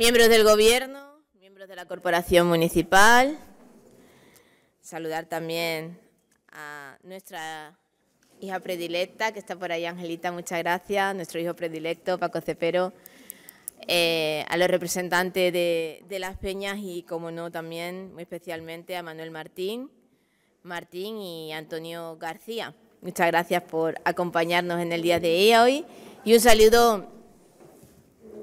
Miembros del Gobierno, miembros de la Corporación Municipal, saludar también a nuestra hija predilecta, que está por ahí, Angelita, muchas gracias, nuestro hijo predilecto, Paco Cepero, eh, a los representantes de, de, las peñas y, como no, también muy especialmente a Manuel Martín, Martín y Antonio García. Muchas gracias por acompañarnos en el día de hoy y un saludo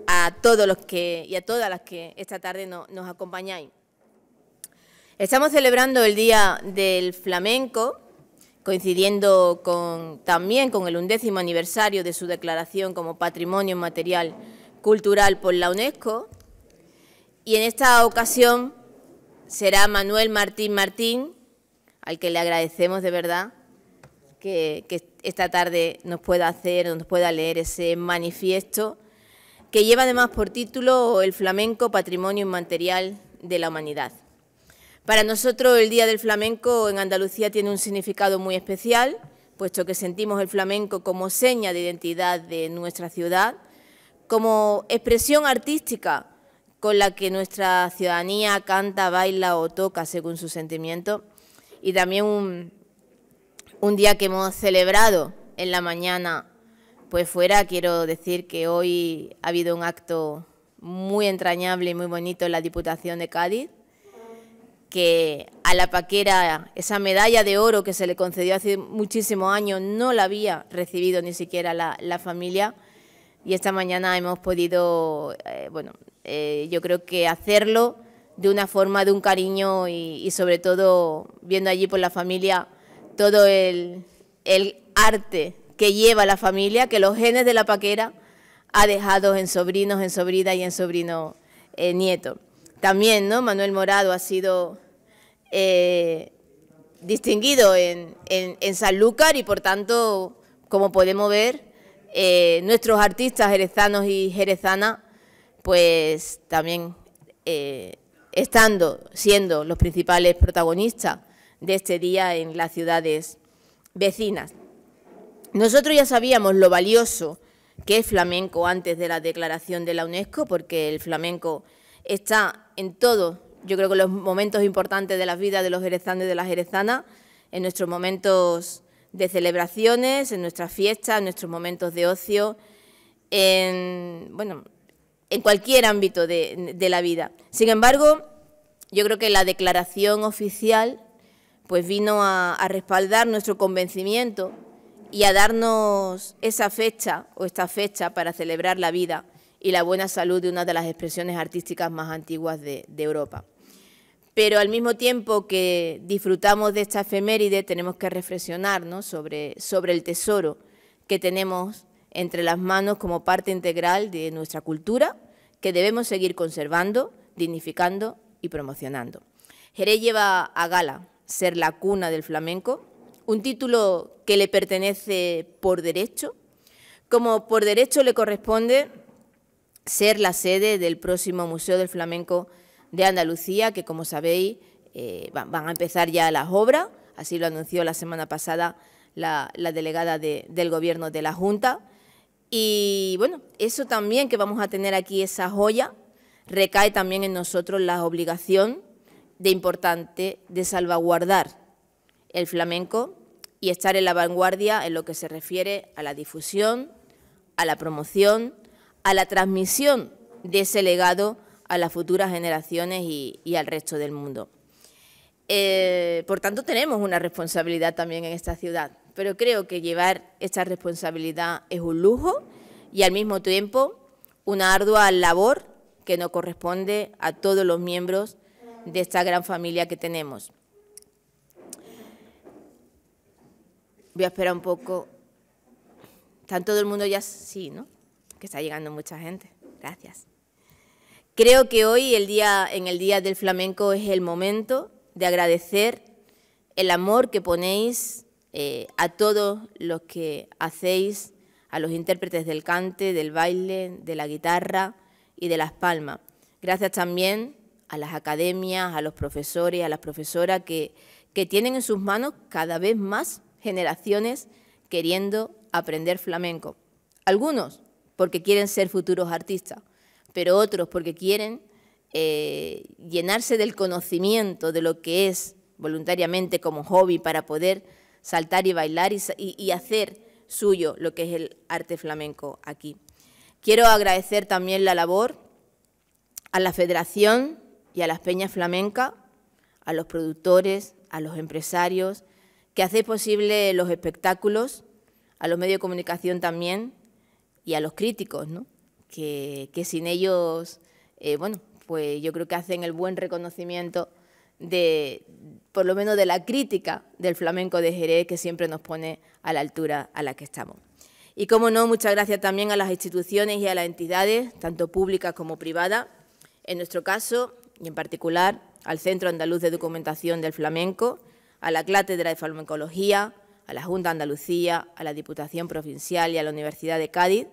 a todos los que y a todas las que esta tarde nos acompañáis. Estamos celebrando el Día del Flamenco, coincidiendo también con el undécimo aniversario de su declaración como Patrimonio Material Cultural por la UNESCO. Y en esta ocasión será Manuel Martín Martín, al que le agradecemos de verdad que, que esta tarde nos pueda hacer, nos pueda leer ese manifiesto que lleva además por título El flamenco, patrimonio inmaterial de la humanidad. Para nosotros el Día del Flamenco en Andalucía tiene un significado muy especial, puesto que sentimos el flamenco como seña de identidad de nuestra ciudad, como expresión artística con la que nuestra ciudadanía canta, baila o toca según su sentimiento, y también un, un día que hemos celebrado en la mañana pues fuera quiero decir que hoy ha habido un acto muy entrañable y muy bonito en la Diputación de Cádiz, que a la paquera esa medalla de oro que se le concedió hace muchísimos años no la había recibido ni siquiera la, familia y esta mañana hemos podido, eh, bueno, eh, yo creo que hacerlo de una forma, de un cariño y, sobre todo viendo allí por la familia todo el, el arte que lleva la familia, que los genes de la paquera ha dejado en sobrinos, en sobrinas y en sobrino eh, nieto. También, ¿no? Manuel Morado ha sido eh, distinguido en, en, Sanlúcar y, por tanto, como podemos ver, eh, nuestros artistas jerezanos y jerezanas, pues también estando, siendo los principales protagonistas de este día en las ciudades vecinas. Nosotros ya sabíamos lo valioso que es flamenco antes de la declaración de la UNESCO, porque el flamenco está en todos, yo creo que los momentos importantes de la vida de los jerezanos y de las jerezanas, en nuestros momentos de celebraciones, en nuestras fiestas, en nuestros momentos de ocio, en, bueno, en cualquier ámbito de, la vida. Sin embargo, yo creo que la declaración oficial pues vino a respaldar nuestro convencimiento y a darnos esa fecha o esta fecha para celebrar la vida y la buena salud de una de las expresiones artísticas más antiguas de, Europa. Pero al mismo tiempo que disfrutamos de esta efeméride, tenemos que reflexionar sobre, sobre el tesoro que tenemos entre las manos como parte integral de nuestra cultura, que debemos seguir conservando, dignificando y promocionando. Jerez lleva a gala ser la cuna del flamenco, un título que le pertenece por derecho, como por derecho le corresponde ser la sede del próximo Museo del Flamenco de Andalucía, que como sabéis eh, van a empezar ya las obras, así lo anunció la semana pasada la, delegada del Gobierno de la Junta. Y bueno, eso también que vamos a tener aquí esa joya, recae también en nosotros la obligación de importante de salvaguardar el flamenco y estar en la vanguardia en lo que se refiere a la difusión, a la promoción, a la transmisión de ese legado a las futuras generaciones y, al resto del mundo. Eh, por tanto, tenemos una responsabilidad también en esta ciudad, pero creo que llevar esta responsabilidad es un lujo y al mismo tiempo una ardua labor que nos corresponde a todos los miembros de esta gran familia que tenemos. Voy a esperar un poco. ¿Están todo el mundo ya? Sí, ¿no? Que está llegando mucha gente. Gracias. Creo que hoy, el día, en el Día del Flamenco, es el momento de agradecer el amor que ponéis eh, a todos los que hacéis, a los intérpretes del cante, del baile, de la guitarra y de las palmas. Gracias también a las academias, a los profesores, a las profesoras que, que tienen en sus manos cada vez más generaciones queriendo aprender flamenco. Algunos porque quieren ser futuros artistas, pero otros porque quieren eh, llenarse del conocimiento de lo que es voluntariamente como hobby para poder saltar y bailar y, y hacer suyo lo que es el arte flamenco aquí. Quiero agradecer también la labor a la Federación y a las Peñas Flamenca, a los productores, a los empresarios, que hace posible los espectáculos, a los medios de comunicación también y a los críticos, que, sin ellos, eh, bueno, pues yo creo que hacen el buen reconocimiento de, por lo menos de la crítica del flamenco de Jerez que siempre nos pone a la altura a la que estamos. Y como no, muchas gracias también a las instituciones y a las entidades, tanto públicas como privadas, en nuestro caso y en particular al Centro Andaluz de Documentación del Flamenco, a la Cátedra de Farmacología, a la Junta de Andalucía, a la Diputación Provincial y a la Universidad de Cádiz,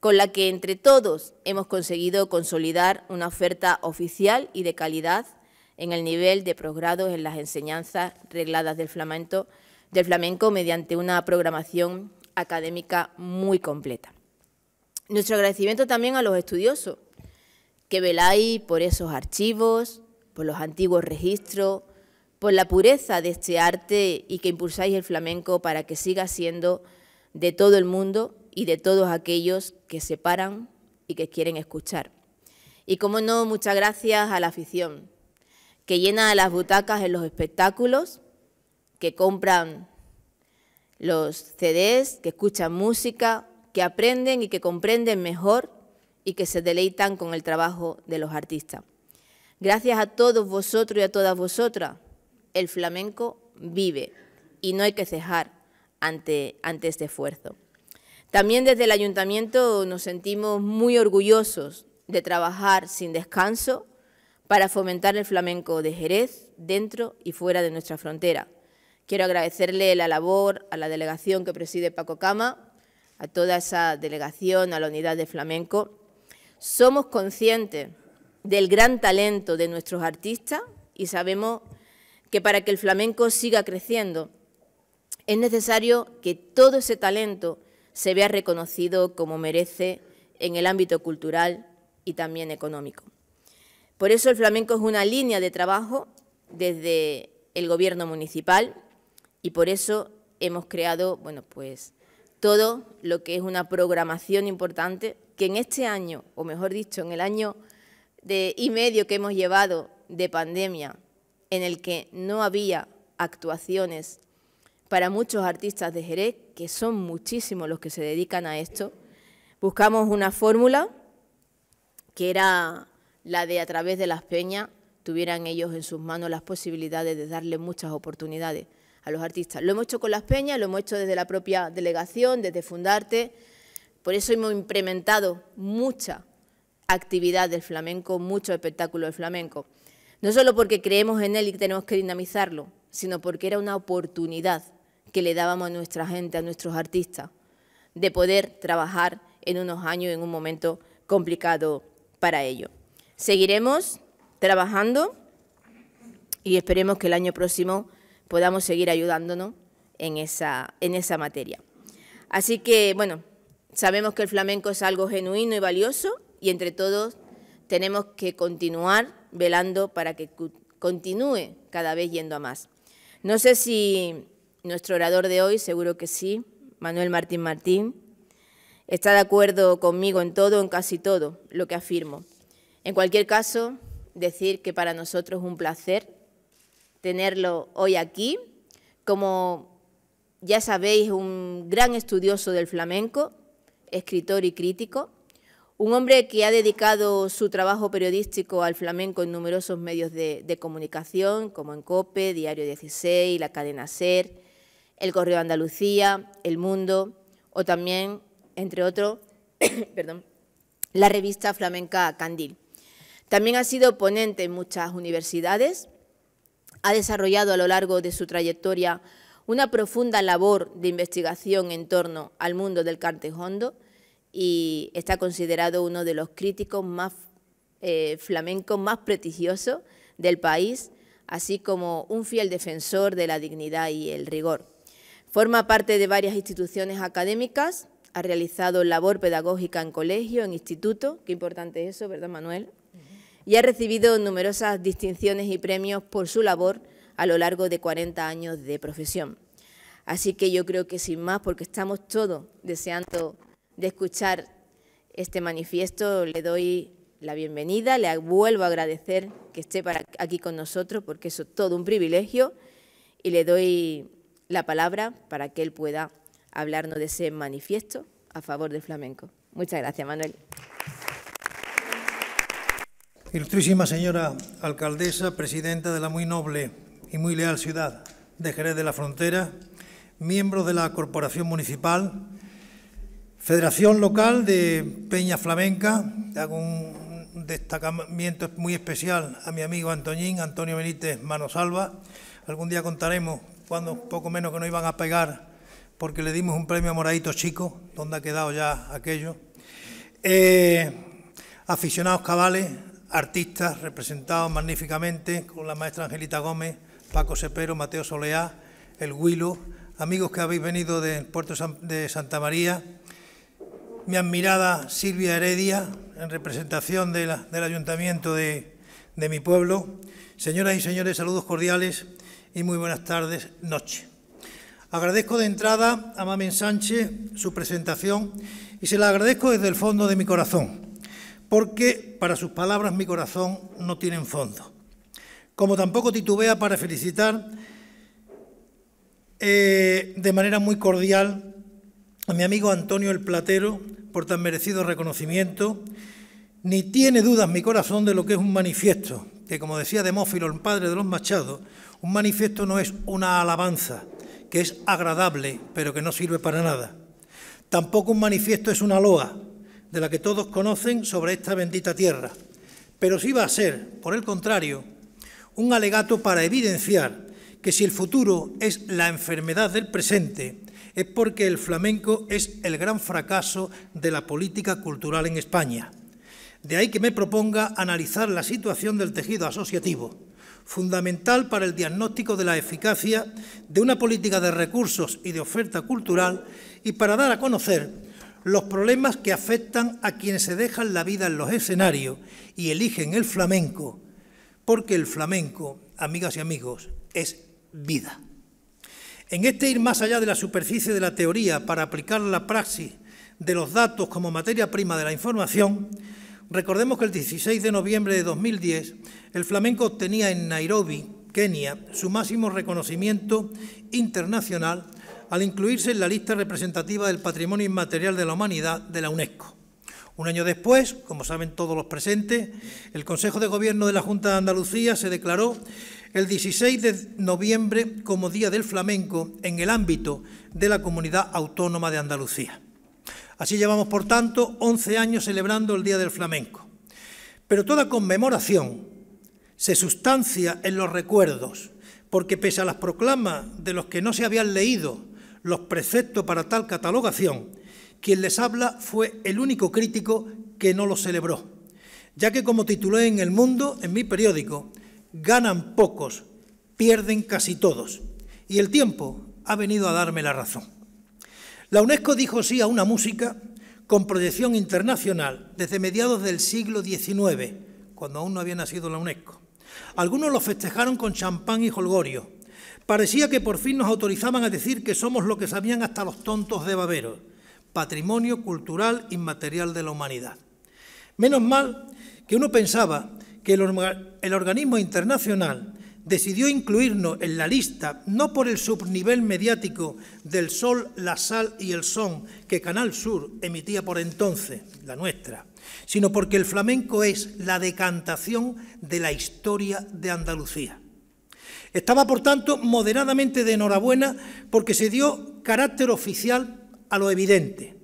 con la que entre todos hemos conseguido consolidar una oferta oficial y de calidad en el nivel de posgrado en las enseñanzas regladas del flamenco, del flamenco mediante una programación académica muy completa. Nuestro agradecimiento también a los estudiosos que veláis por esos archivos, por los antiguos registros, por la pureza de este arte y que impulsáis el flamenco para que siga siendo de todo el mundo y de todos aquellos que se paran y que quieren escuchar. Y como no, muchas gracias a la afición, que llena las butacas en los espectáculos, que compran los CDs, que escuchan música, que aprenden y que comprenden mejor y que se deleitan con el trabajo de los artistas. Gracias a todos vosotros y a todas vosotras el flamenco vive y no hay que cejar ante, ante este esfuerzo. También desde el ayuntamiento nos sentimos muy orgullosos de trabajar sin descanso para fomentar el flamenco de Jerez dentro y fuera de nuestra frontera. Quiero agradecerle la labor a la delegación que preside Paco Cama, a toda esa delegación, a la unidad de flamenco. Somos conscientes del gran talento de nuestros artistas y sabemos que para que el flamenco siga creciendo es necesario que todo ese talento se vea reconocido como merece en el ámbito cultural y también económico. Por eso el flamenco es una línea de trabajo desde el gobierno municipal y por eso hemos creado, bueno, pues todo lo que es una programación importante que en este año, o mejor dicho, en el año de, y medio que hemos llevado de pandemia en el que no había actuaciones para muchos artistas de Jerez, que son muchísimos los que se dedican a esto, buscamos una fórmula que era la de a través de las peñas tuvieran ellos en sus manos las posibilidades de darle muchas oportunidades a los artistas. Lo hemos hecho con las peñas, lo hemos hecho desde la propia delegación, desde Fundarte, por eso hemos implementado mucha actividad del flamenco, mucho espectáculo del flamenco. No solo porque creemos en él y tenemos que dinamizarlo, sino porque era una oportunidad que le dábamos a nuestra gente, a nuestros artistas, de poder trabajar en unos años, en un momento complicado para ello. Seguiremos trabajando y esperemos que el año próximo podamos seguir ayudándonos en esa, en esa materia. Así que, bueno, sabemos que el flamenco es algo genuino y valioso y entre todos tenemos que continuar velando para que continúe cada vez yendo a más. No sé si nuestro orador de hoy, seguro que sí, Manuel Martín Martín, está de acuerdo conmigo en todo, en casi todo lo que afirmo. En cualquier caso, decir que para nosotros es un placer tenerlo hoy aquí. Como ya sabéis, un gran estudioso del flamenco, escritor y crítico. Un hombre que ha dedicado su trabajo periodístico al flamenco en numerosos medios de, comunicación, como en COPE, Diario 16, La Cadena SER, El Correo Andalucía, El Mundo, o también, entre otros, la revista flamenca Candil. También ha sido ponente en muchas universidades, ha desarrollado a lo largo de su trayectoria una profunda labor de investigación en torno al mundo del cartejondo, hondo, y está considerado uno de los críticos más eh, flamencos más prestigiosos del país, así como un fiel defensor de la dignidad y el rigor. Forma parte de varias instituciones académicas, ha realizado labor pedagógica en colegio, en instituto, qué importante eso, ¿verdad Manuel? Y ha recibido numerosas distinciones y premios por su labor a lo largo de 40 años de profesión. Así que yo creo que sin más, porque estamos todos deseando de escuchar este manifiesto, le doy la bienvenida, le vuelvo a agradecer que esté para aquí con nosotros porque eso es todo un privilegio y le doy la palabra para que él pueda hablarnos de ese manifiesto a favor del flamenco. Muchas gracias, Manuel. Ilustrísima señora alcaldesa, presidenta de la muy noble y muy leal ciudad de Jerez de la Frontera, miembro de la Corporación Municipal, Federación Local de Peña Flamenca, hago un destacamiento muy especial a mi amigo Antoñín, Antonio Benítez Manosalva. Algún día contaremos cuando poco menos que nos iban a pegar porque le dimos un premio a Moradito Chico, donde ha quedado ya aquello. Eh, aficionados cabales, artistas representados magníficamente con la maestra Angelita Gómez, Paco Sepero, Mateo Soleá, El Huilo, amigos que habéis venido del puerto de Santa María, mi admirada Silvia Heredia, en representación del Ayuntamiento de, mi pueblo. Señoras y señores, saludos cordiales y muy buenas tardes, noche. Agradezco de entrada a Mamen Sánchez su presentación y se la agradezco desde el fondo de mi corazón, porque para sus palabras mi corazón no tiene fondo. Como tampoco titubea para felicitar eh, de manera muy cordial a mi amigo Antonio el Platero por tan merecido reconocimiento, ni tiene dudas mi corazón de lo que es un manifiesto, que como decía Demófilo, el padre de los machados, un manifiesto no es una alabanza, que es agradable, pero que no sirve para nada. Tampoco un manifiesto es una loa, de la que todos conocen sobre esta bendita tierra, pero sí va a ser, por el contrario, un alegato para evidenciar que si el futuro es la enfermedad del presente, es porque el flamenco es el gran fracaso de la política cultural en España. De ahí que me proponga analizar la situación del tejido asociativo, fundamental para el diagnóstico de la eficacia de una política de recursos y de oferta cultural y para dar a conocer los problemas que afectan a quienes se dejan la vida en los escenarios y eligen el flamenco, porque el flamenco, amigas y amigos, es vida. En este ir más allá de la superficie de la teoría para aplicar la praxis de los datos como materia prima de la información, recordemos que el 16 de noviembre de 2010 el flamenco obtenía en Nairobi, Kenia, su máximo reconocimiento internacional al incluirse en la lista representativa del Patrimonio Inmaterial de la Humanidad de la UNESCO. Un año después, como saben todos los presentes, el Consejo de Gobierno de la Junta de Andalucía se declaró el 16 de noviembre como Día del Flamenco en el ámbito de la Comunidad Autónoma de Andalucía. Así llevamos, por tanto, 11 años celebrando el Día del Flamenco. Pero toda conmemoración se sustancia en los recuerdos, porque pese a las proclamas de los que no se habían leído los preceptos para tal catalogación, quien les habla fue el único crítico que no lo celebró, ya que como titulé en El Mundo, en mi periódico, ganan pocos, pierden casi todos. Y el tiempo ha venido a darme la razón. La UNESCO dijo sí a una música con proyección internacional desde mediados del siglo XIX, cuando aún no había nacido la UNESCO. Algunos lo festejaron con champán y holgorio. Parecía que por fin nos autorizaban a decir que somos lo que sabían hasta los tontos de Babero, patrimonio cultural inmaterial de la humanidad. Menos mal que uno pensaba el, organismo internacional decidió incluirnos en la lista no por el subnivel mediático del Sol, la Sal y el Son que Canal Sur emitía por entonces, la nuestra, sino porque el flamenco es la decantación de la historia de Andalucía. Estaba, por tanto, moderadamente de enhorabuena porque se dio carácter oficial a lo evidente.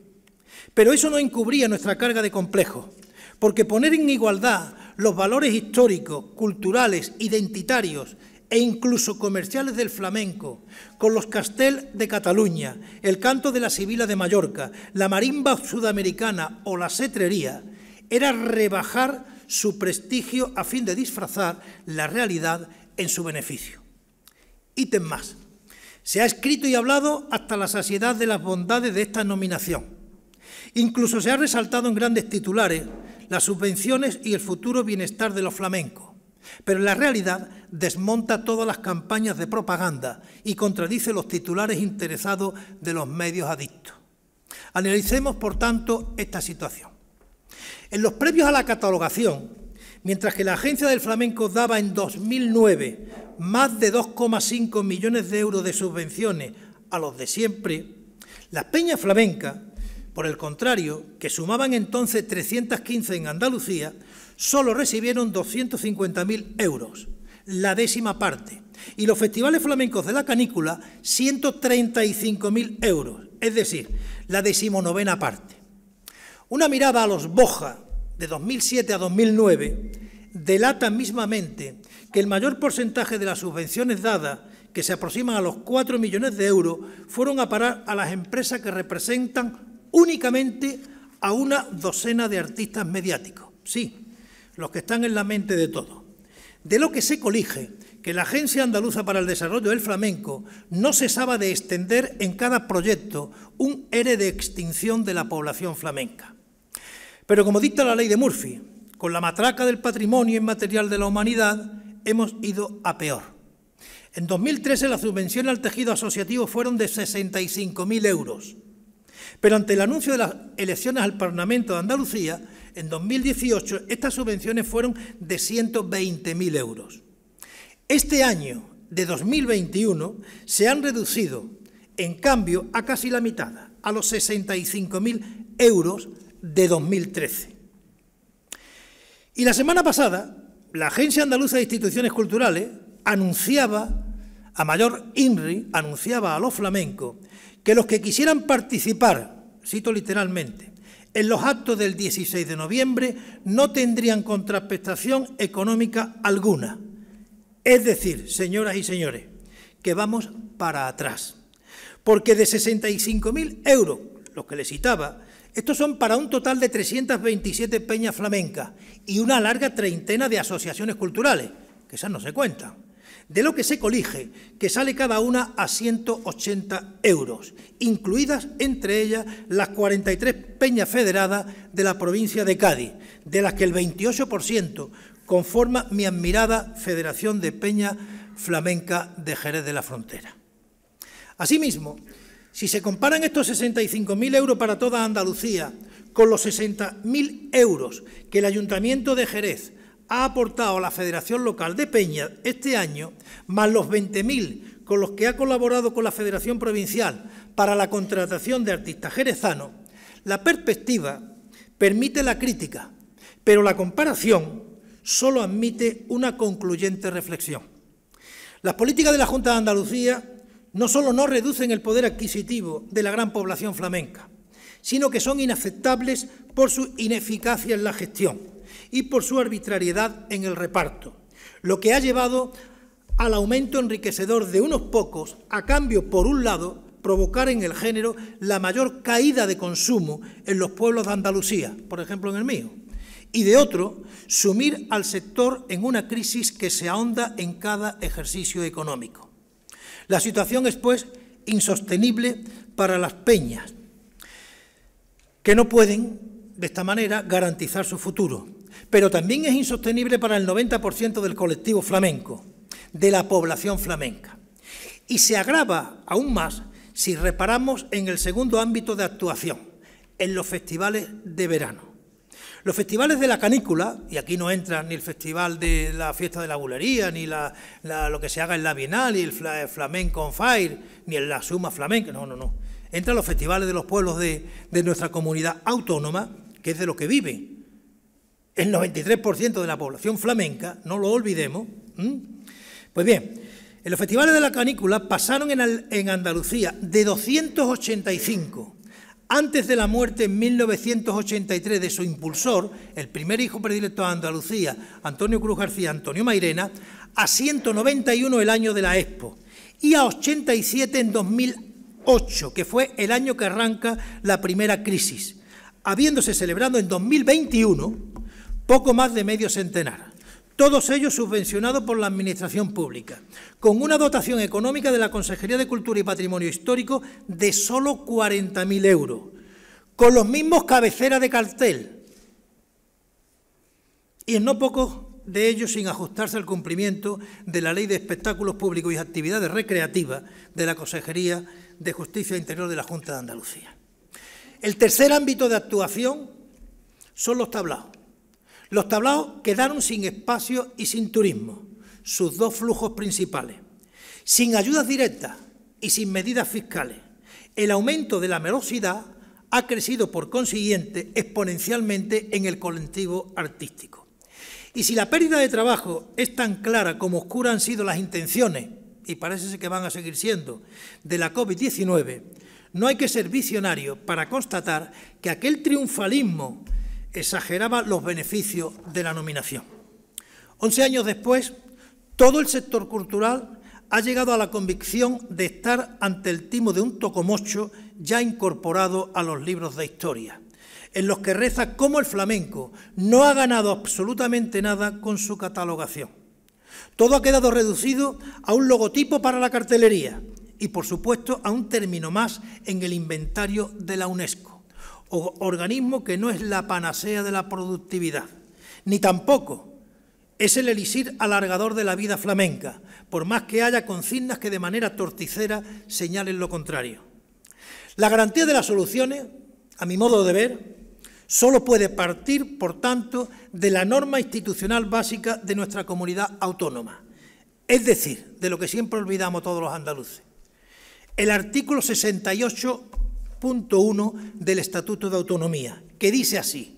Pero eso no encubría nuestra carga de complejo, porque poner en igualdad los valores históricos, culturales, identitarios e incluso comerciales del flamenco, con los castel de Cataluña, el canto de la sibila de Mallorca, la marimba sudamericana o la setrería, era rebajar su prestigio a fin de disfrazar la realidad en su beneficio. Ítem más. Se ha escrito y hablado hasta la saciedad de las bondades de esta nominación. Incluso se ha resaltado en grandes titulares las subvenciones y el futuro bienestar de los flamencos. Pero la realidad desmonta todas las campañas de propaganda y contradice los titulares interesados de los medios adictos. Analicemos, por tanto, esta situación. En los previos a la catalogación, mientras que la Agencia del Flamenco daba en 2009 más de 2,5 millones de euros de subvenciones a los de siempre, las peñas flamencas por el contrario, que sumaban entonces 315 en Andalucía, solo recibieron 250.000 euros, la décima parte, y los festivales flamencos de la canícula 135.000 euros, es decir, la decimonovena parte. Una mirada a los Boja de 2007 a 2009 delata mismamente que el mayor porcentaje de las subvenciones dadas, que se aproximan a los 4 millones de euros, fueron a parar a las empresas que representan únicamente a una docena de artistas mediáticos, sí, los que están en la mente de todos. De lo que se colige que la Agencia Andaluza para el Desarrollo del Flamenco no cesaba de extender en cada proyecto un ere de extinción de la población flamenca. Pero como dicta la ley de Murphy, con la matraca del patrimonio inmaterial de la humanidad hemos ido a peor. En 2013 las subvenciones al tejido asociativo fueron de 65.000 euros. Pero ante el anuncio de las elecciones al Parlamento de Andalucía, en 2018 estas subvenciones fueron de 120.000 euros. Este año de 2021 se han reducido, en cambio, a casi la mitad, a los 65.000 euros de 2013. Y la semana pasada, la Agencia Andaluza de Instituciones Culturales anunciaba, a mayor INRI, anunciaba a los flamencos que los que quisieran participar, cito literalmente, en los actos del 16 de noviembre no tendrían contraprestación económica alguna. Es decir, señoras y señores, que vamos para atrás. Porque de 65.000 euros, los que les citaba, estos son para un total de 327 peñas flamencas y una larga treintena de asociaciones culturales, que esas no se cuentan de lo que se colige, que sale cada una a 180 euros, incluidas entre ellas las 43 peñas federadas de la provincia de Cádiz, de las que el 28% conforma mi admirada Federación de Peña Flamenca de Jerez de la Frontera. Asimismo, si se comparan estos 65.000 euros para toda Andalucía con los 60.000 euros que el Ayuntamiento de Jerez ha aportado a la Federación Local de Peña este año, más los 20.000 con los que ha colaborado con la Federación Provincial para la contratación de artistas jerezanos, la perspectiva permite la crítica, pero la comparación solo admite una concluyente reflexión. Las políticas de la Junta de Andalucía no solo no reducen el poder adquisitivo de la gran población flamenca, sino que son inaceptables por su ineficacia en la gestión y por su arbitrariedad en el reparto, lo que ha llevado al aumento enriquecedor de unos pocos a cambio, por un lado, provocar en el género la mayor caída de consumo en los pueblos de Andalucía, por ejemplo en el mío, y de otro, sumir al sector en una crisis que se ahonda en cada ejercicio económico. La situación es, pues, insostenible para las peñas, que no pueden, de esta manera, garantizar su futuro pero también es insostenible para el 90% del colectivo flamenco, de la población flamenca. Y se agrava aún más si reparamos en el segundo ámbito de actuación, en los festivales de verano. Los festivales de la canícula, y aquí no entran ni el festival de la fiesta de la bulería, ni lo que se haga en la Bienal, ni el flamenco on fire, ni en la suma flamenca, no, no, no. Entran los festivales de los pueblos de, de nuestra comunidad autónoma, que es de lo que viven el 93% de la población flamenca, no lo olvidemos. Pues bien, en los festivales de la canícula pasaron en, en Andalucía de 285 antes de la muerte en 1983 de su impulsor, el primer hijo predilecto de Andalucía, Antonio Cruz García, Antonio Mairena, a 191 el año de la Expo y a 87 en 2008, que fue el año que arranca la primera crisis, habiéndose celebrado en 2021 poco más de medio centenar, todos ellos subvencionados por la Administración Pública, con una dotación económica de la Consejería de Cultura y Patrimonio Histórico de solo 40.000 euros, con los mismos cabeceras de cartel, y en no pocos de ellos sin ajustarse al cumplimiento de la Ley de Espectáculos Públicos y Actividades Recreativas de la Consejería de Justicia e Interior de la Junta de Andalucía. El tercer ámbito de actuación son los tablados. Los tablaos quedaron sin espacio y sin turismo, sus dos flujos principales. Sin ayudas directas y sin medidas fiscales, el aumento de la melosidad ha crecido por consiguiente exponencialmente en el colectivo artístico. Y si la pérdida de trabajo es tan clara como oscura han sido las intenciones, y parece que van a seguir siendo, de la COVID-19, no hay que ser visionario para constatar que aquel triunfalismo exageraba los beneficios de la nominación. Once años después, todo el sector cultural ha llegado a la convicción de estar ante el timo de un tocomocho ya incorporado a los libros de historia, en los que reza cómo el flamenco no ha ganado absolutamente nada con su catalogación. Todo ha quedado reducido a un logotipo para la cartelería y, por supuesto, a un término más en el inventario de la UNESCO organismo que no es la panacea de la productividad, ni tampoco es el elixir alargador de la vida flamenca, por más que haya consignas que de manera torticera señalen lo contrario. La garantía de las soluciones, a mi modo de ver, solo puede partir, por tanto, de la norma institucional básica de nuestra comunidad autónoma, es decir, de lo que siempre olvidamos todos los andaluces. El artículo 68 punto 1 del Estatuto de Autonomía, que dice así,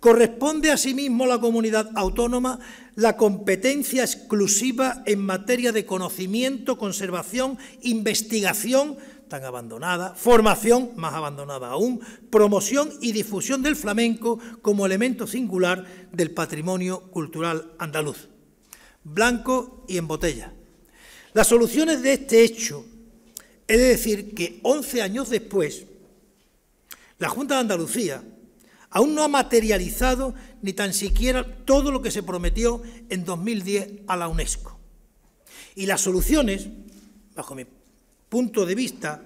corresponde asimismo a la comunidad autónoma la competencia exclusiva en materia de conocimiento, conservación, investigación, tan abandonada, formación, más abandonada aún, promoción y difusión del flamenco como elemento singular del patrimonio cultural andaluz. Blanco y en botella. Las soluciones de este hecho, es decir, que 11 años después, la Junta de Andalucía aún no ha materializado ni tan siquiera todo lo que se prometió en 2010 a la UNESCO. Y las soluciones, bajo mi punto de vista,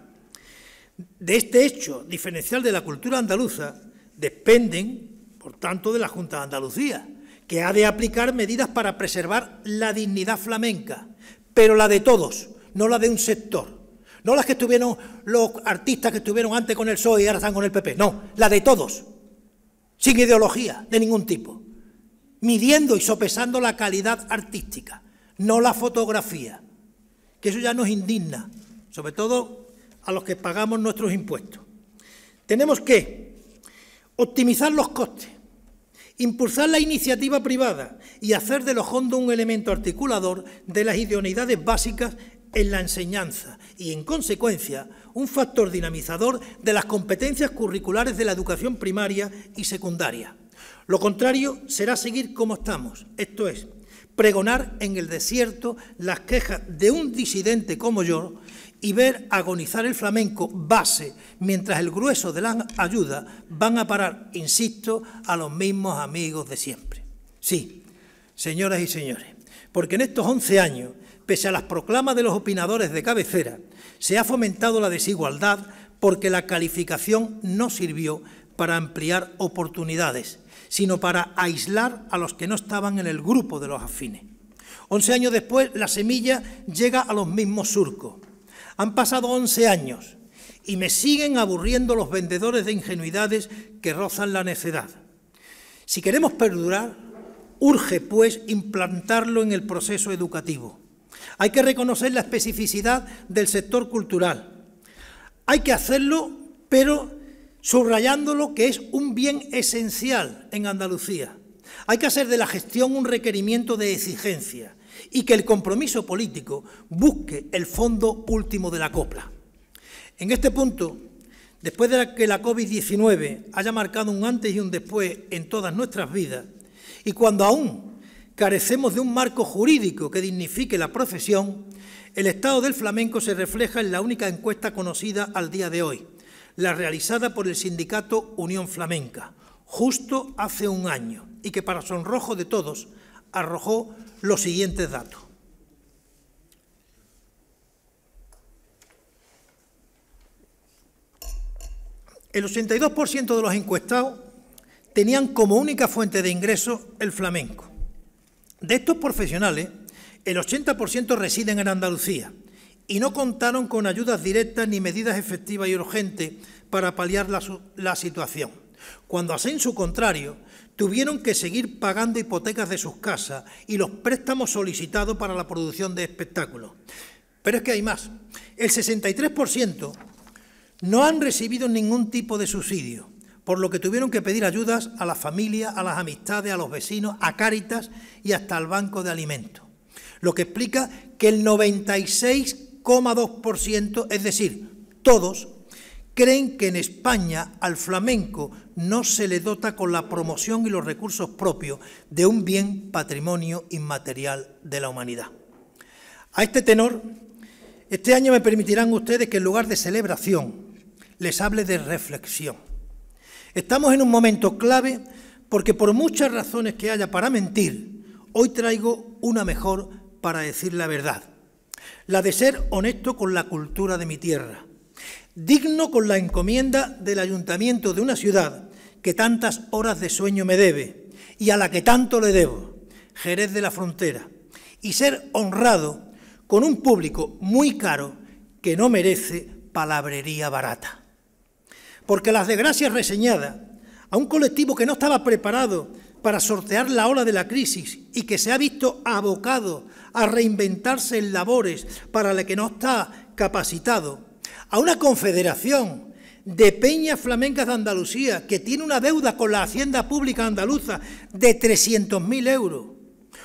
de este hecho diferencial de la cultura andaluza dependen, por tanto, de la Junta de Andalucía, que ha de aplicar medidas para preservar la dignidad flamenca, pero la de todos, no la de un sector. No las que estuvieron los artistas que estuvieron antes con el PSOE y ahora están con el PP. No, la de todos. Sin ideología de ningún tipo. Midiendo y sopesando la calidad artística, no la fotografía. Que eso ya nos indigna, sobre todo a los que pagamos nuestros impuestos. Tenemos que optimizar los costes, impulsar la iniciativa privada y hacer de los fondos un elemento articulador de las idoneidades básicas en la enseñanza y, en consecuencia, un factor dinamizador de las competencias curriculares de la educación primaria y secundaria. Lo contrario será seguir como estamos, esto es, pregonar en el desierto las quejas de un disidente como yo y ver agonizar el flamenco base mientras el grueso de las ayudas van a parar, insisto, a los mismos amigos de siempre. Sí, señoras y señores, porque en estos 11 años pese a las proclamas de los opinadores de cabecera, se ha fomentado la desigualdad porque la calificación no sirvió para ampliar oportunidades, sino para aislar a los que no estaban en el grupo de los afines. Once años después, la semilla llega a los mismos surcos. Han pasado once años y me siguen aburriendo los vendedores de ingenuidades que rozan la necedad. Si queremos perdurar, urge pues implantarlo en el proceso educativo. Hay que reconocer la especificidad del sector cultural. Hay que hacerlo, pero subrayándolo que es un bien esencial en Andalucía. Hay que hacer de la gestión un requerimiento de exigencia y que el compromiso político busque el fondo último de la copla. En este punto, después de que la COVID-19 haya marcado un antes y un después en todas nuestras vidas, y cuando aún carecemos de un marco jurídico que dignifique la profesión, el estado del flamenco se refleja en la única encuesta conocida al día de hoy, la realizada por el sindicato Unión Flamenca, justo hace un año, y que para sonrojo de todos arrojó los siguientes datos. El 82% de los encuestados tenían como única fuente de ingreso el flamenco de estos profesionales, el 80% residen en Andalucía y no contaron con ayudas directas ni medidas efectivas y urgentes para paliar la, situación, cuando hacen su contrario tuvieron que seguir pagando hipotecas de sus casas y los préstamos solicitados para la producción de espectáculos. Pero es que hay más. El 63% no han recibido ningún tipo de subsidio por lo que tuvieron que pedir ayudas a las familias, a las amistades, a los vecinos, a Cáritas y hasta al Banco de Alimentos. Lo que explica que el 96,2%, es decir, todos, creen que en España al flamenco no se le dota con la promoción y los recursos propios de un bien patrimonio inmaterial de la humanidad. A este tenor, este año me permitirán ustedes que en lugar de celebración les hable de reflexión. Estamos en un momento clave porque por muchas razones que haya para mentir, hoy traigo una mejor para decir la verdad. La de ser honesto con la cultura de mi tierra, digno con la encomienda del ayuntamiento de una ciudad que tantas horas de sueño me debe y a la que tanto le debo, Jerez de la Frontera, y ser honrado con un público muy caro que no merece palabrería barata porque las desgracias reseñadas a un colectivo que no estaba preparado para sortear la ola de la crisis y que se ha visto abocado a reinventarse en labores para las que no está capacitado, a una confederación de peñas flamencas de Andalucía que tiene una deuda con la Hacienda Pública Andaluza de 300.000 euros,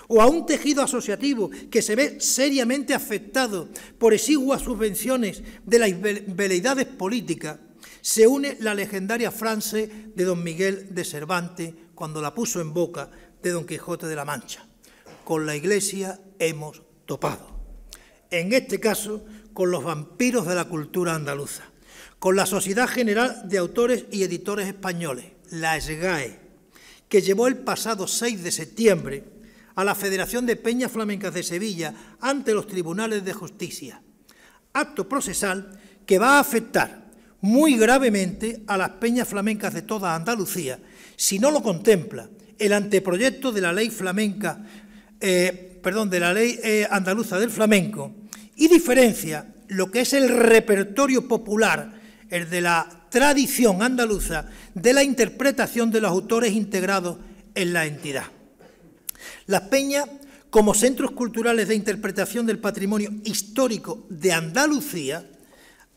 o a un tejido asociativo que se ve seriamente afectado por exiguas subvenciones de las veleidades políticas, se une la legendaria frase de don Miguel de Cervantes cuando la puso en boca de don Quijote de la Mancha. Con la iglesia hemos topado. En este caso, con los vampiros de la cultura andaluza, con la Sociedad General de Autores y Editores Españoles, la SGAE, que llevó el pasado 6 de septiembre a la Federación de Peñas Flamencas de Sevilla ante los tribunales de justicia. Acto procesal que va a afectar muy gravemente a las peñas flamencas de toda Andalucía si no lo contempla el anteproyecto de la ley flamenca, eh, perdón, de la ley eh, andaluza del flamenco y diferencia lo que es el repertorio popular, el de la tradición andaluza, de la interpretación de los autores integrados en la entidad. Las peñas, como centros culturales de interpretación del patrimonio histórico de Andalucía,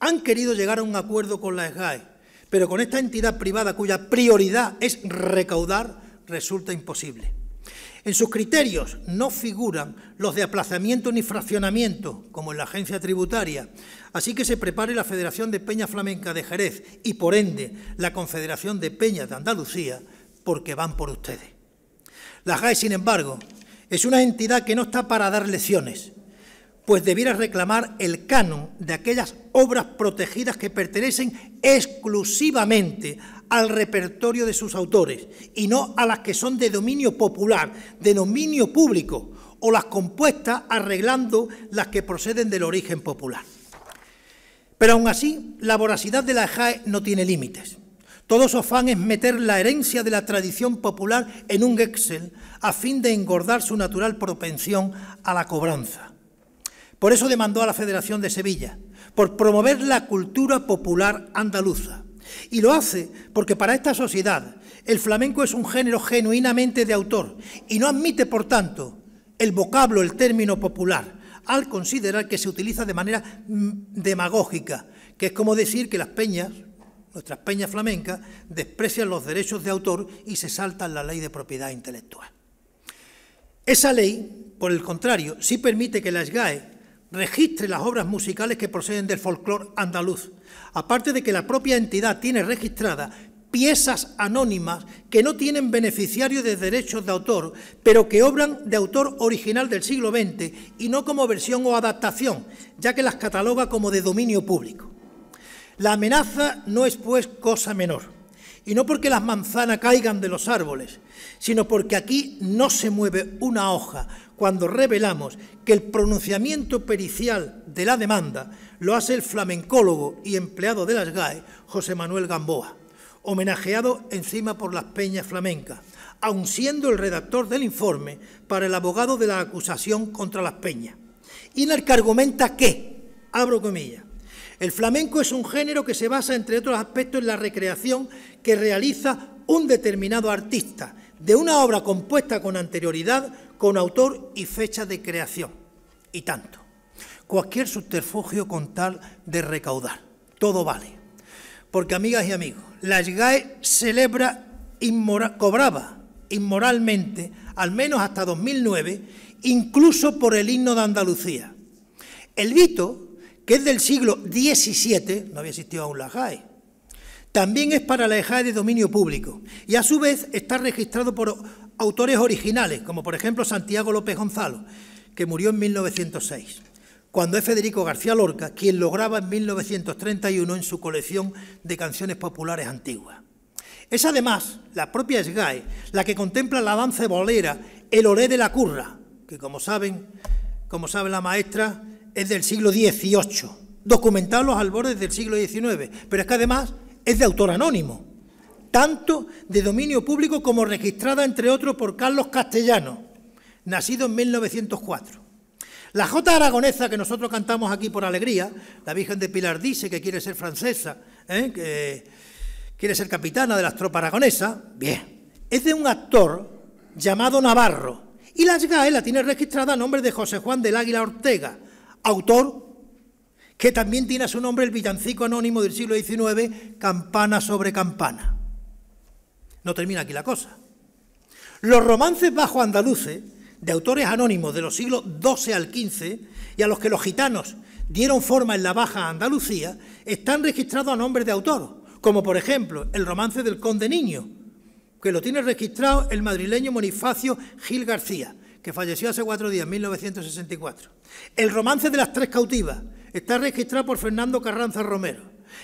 han querido llegar a un acuerdo con la SGAE, pero con esta entidad privada cuya prioridad es recaudar resulta imposible. En sus criterios no figuran los de aplazamiento ni fraccionamiento, como en la agencia tributaria, así que se prepare la Federación de Peña Flamenca de Jerez y, por ende, la Confederación de Peñas de Andalucía, porque van por ustedes. La SGAE, sin embargo, es una entidad que no está para dar lecciones, pues debiera reclamar el canon de aquellas obras protegidas que pertenecen exclusivamente al repertorio de sus autores y no a las que son de dominio popular, de dominio público, o las compuestas arreglando las que proceden del origen popular. Pero aún así, la voracidad de la EJAE no tiene límites. Todo su afán es meter la herencia de la tradición popular en un Excel a fin de engordar su natural propensión a la cobranza. Por eso demandó a la Federación de Sevilla, por promover la cultura popular andaluza. Y lo hace porque para esta sociedad el flamenco es un género genuinamente de autor y no admite, por tanto, el vocablo, el término popular, al considerar que se utiliza de manera mm, demagógica, que es como decir que las peñas, nuestras peñas flamencas, desprecian los derechos de autor y se saltan la ley de propiedad intelectual. Esa ley, por el contrario, sí permite que la SGAE registre las obras musicales que proceden del folclore andaluz, aparte de que la propia entidad tiene registrada piezas anónimas que no tienen beneficiario de derechos de autor, pero que obran de autor original del siglo XX y no como versión o adaptación, ya que las cataloga como de dominio público. La amenaza no es pues cosa menor, y no porque las manzanas caigan de los árboles, sino porque aquí no se mueve una hoja cuando revelamos que el pronunciamiento pericial de la demanda lo hace el flamencólogo y empleado de las GAE, José Manuel Gamboa, homenajeado encima por las peñas flamencas, aun siendo el redactor del informe para el abogado de la acusación contra las peñas. y que argumenta que, abro comillas, el flamenco es un género que se basa, entre otros aspectos, en la recreación que realiza un determinado artista de una obra compuesta con anterioridad con autor y fecha de creación, y tanto. Cualquier subterfugio con tal de recaudar, todo vale. Porque, amigas y amigos, la SGAE celebra, cobraba inmoralmente, al menos hasta 2009, incluso por el himno de Andalucía. El Vito, que es del siglo XVII, no había existido aún la JAE, también es para la JAE de dominio público y a su vez está registrado por autores originales, como por ejemplo Santiago López Gonzalo, que murió en 1906, cuando es Federico García Lorca quien lo graba en 1931 en su colección de canciones populares antiguas. Es además la propia SGAE la que contempla la avance bolera El Olé de la Curra, que como saben, como sabe la maestra, es del siglo XVIII, documentado a los albores del siglo XIX, pero es que además es de autor anónimo tanto de dominio público como registrada, entre otros, por Carlos Castellano, nacido en 1904. La Jota aragonesa que nosotros cantamos aquí por alegría, la Virgen de Pilar dice que quiere ser francesa, ¿eh? que quiere ser capitana de las tropas aragonesas, bien, es de un actor llamado Navarro, y la GAE la tiene registrada a nombre de José Juan del Águila Ortega, autor que también tiene a su nombre el villancico anónimo del siglo XIX, Campana sobre Campana. No termina aquí la cosa. Los romances bajo andaluces, de autores anónimos de los siglos XII al XV, y a los que los gitanos dieron forma en la Baja Andalucía, están registrados a nombre de autor, como por ejemplo el romance del Conde Niño, que lo tiene registrado el madrileño monifacio Gil García, que falleció hace cuatro días, en 1964. El romance de las tres cautivas está registrado por Fernando Carranza Romero.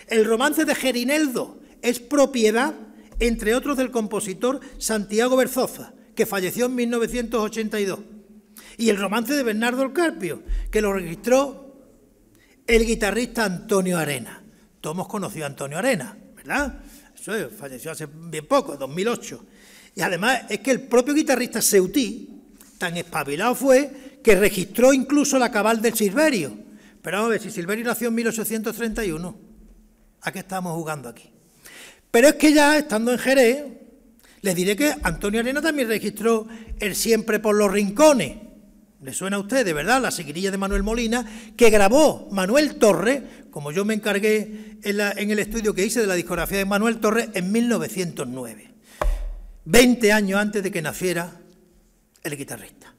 El romance de Gerineldo es propiedad entre otros del compositor Santiago Berzoza, que falleció en 1982, y el romance de Bernardo el Carpio, que lo registró el guitarrista Antonio Arena. Todos conoció a Antonio Arena, ¿verdad? falleció hace bien poco, 2008. Y además es que el propio guitarrista Ceutí, tan espabilado fue, que registró incluso la cabal del Silverio. Pero vamos a ver, si Silverio nació en 1831, ¿a qué estamos jugando aquí? Pero es que ya estando en Jerez, les diré que Antonio Arena también registró el siempre por los rincones. ¿Le suena a usted, de verdad, la seguirilla de Manuel Molina, que grabó Manuel Torres, como yo me encargué en, el estudio que hice de la discografía de Manuel Torres en 1909, 20 años antes de que naciera el guitarrista.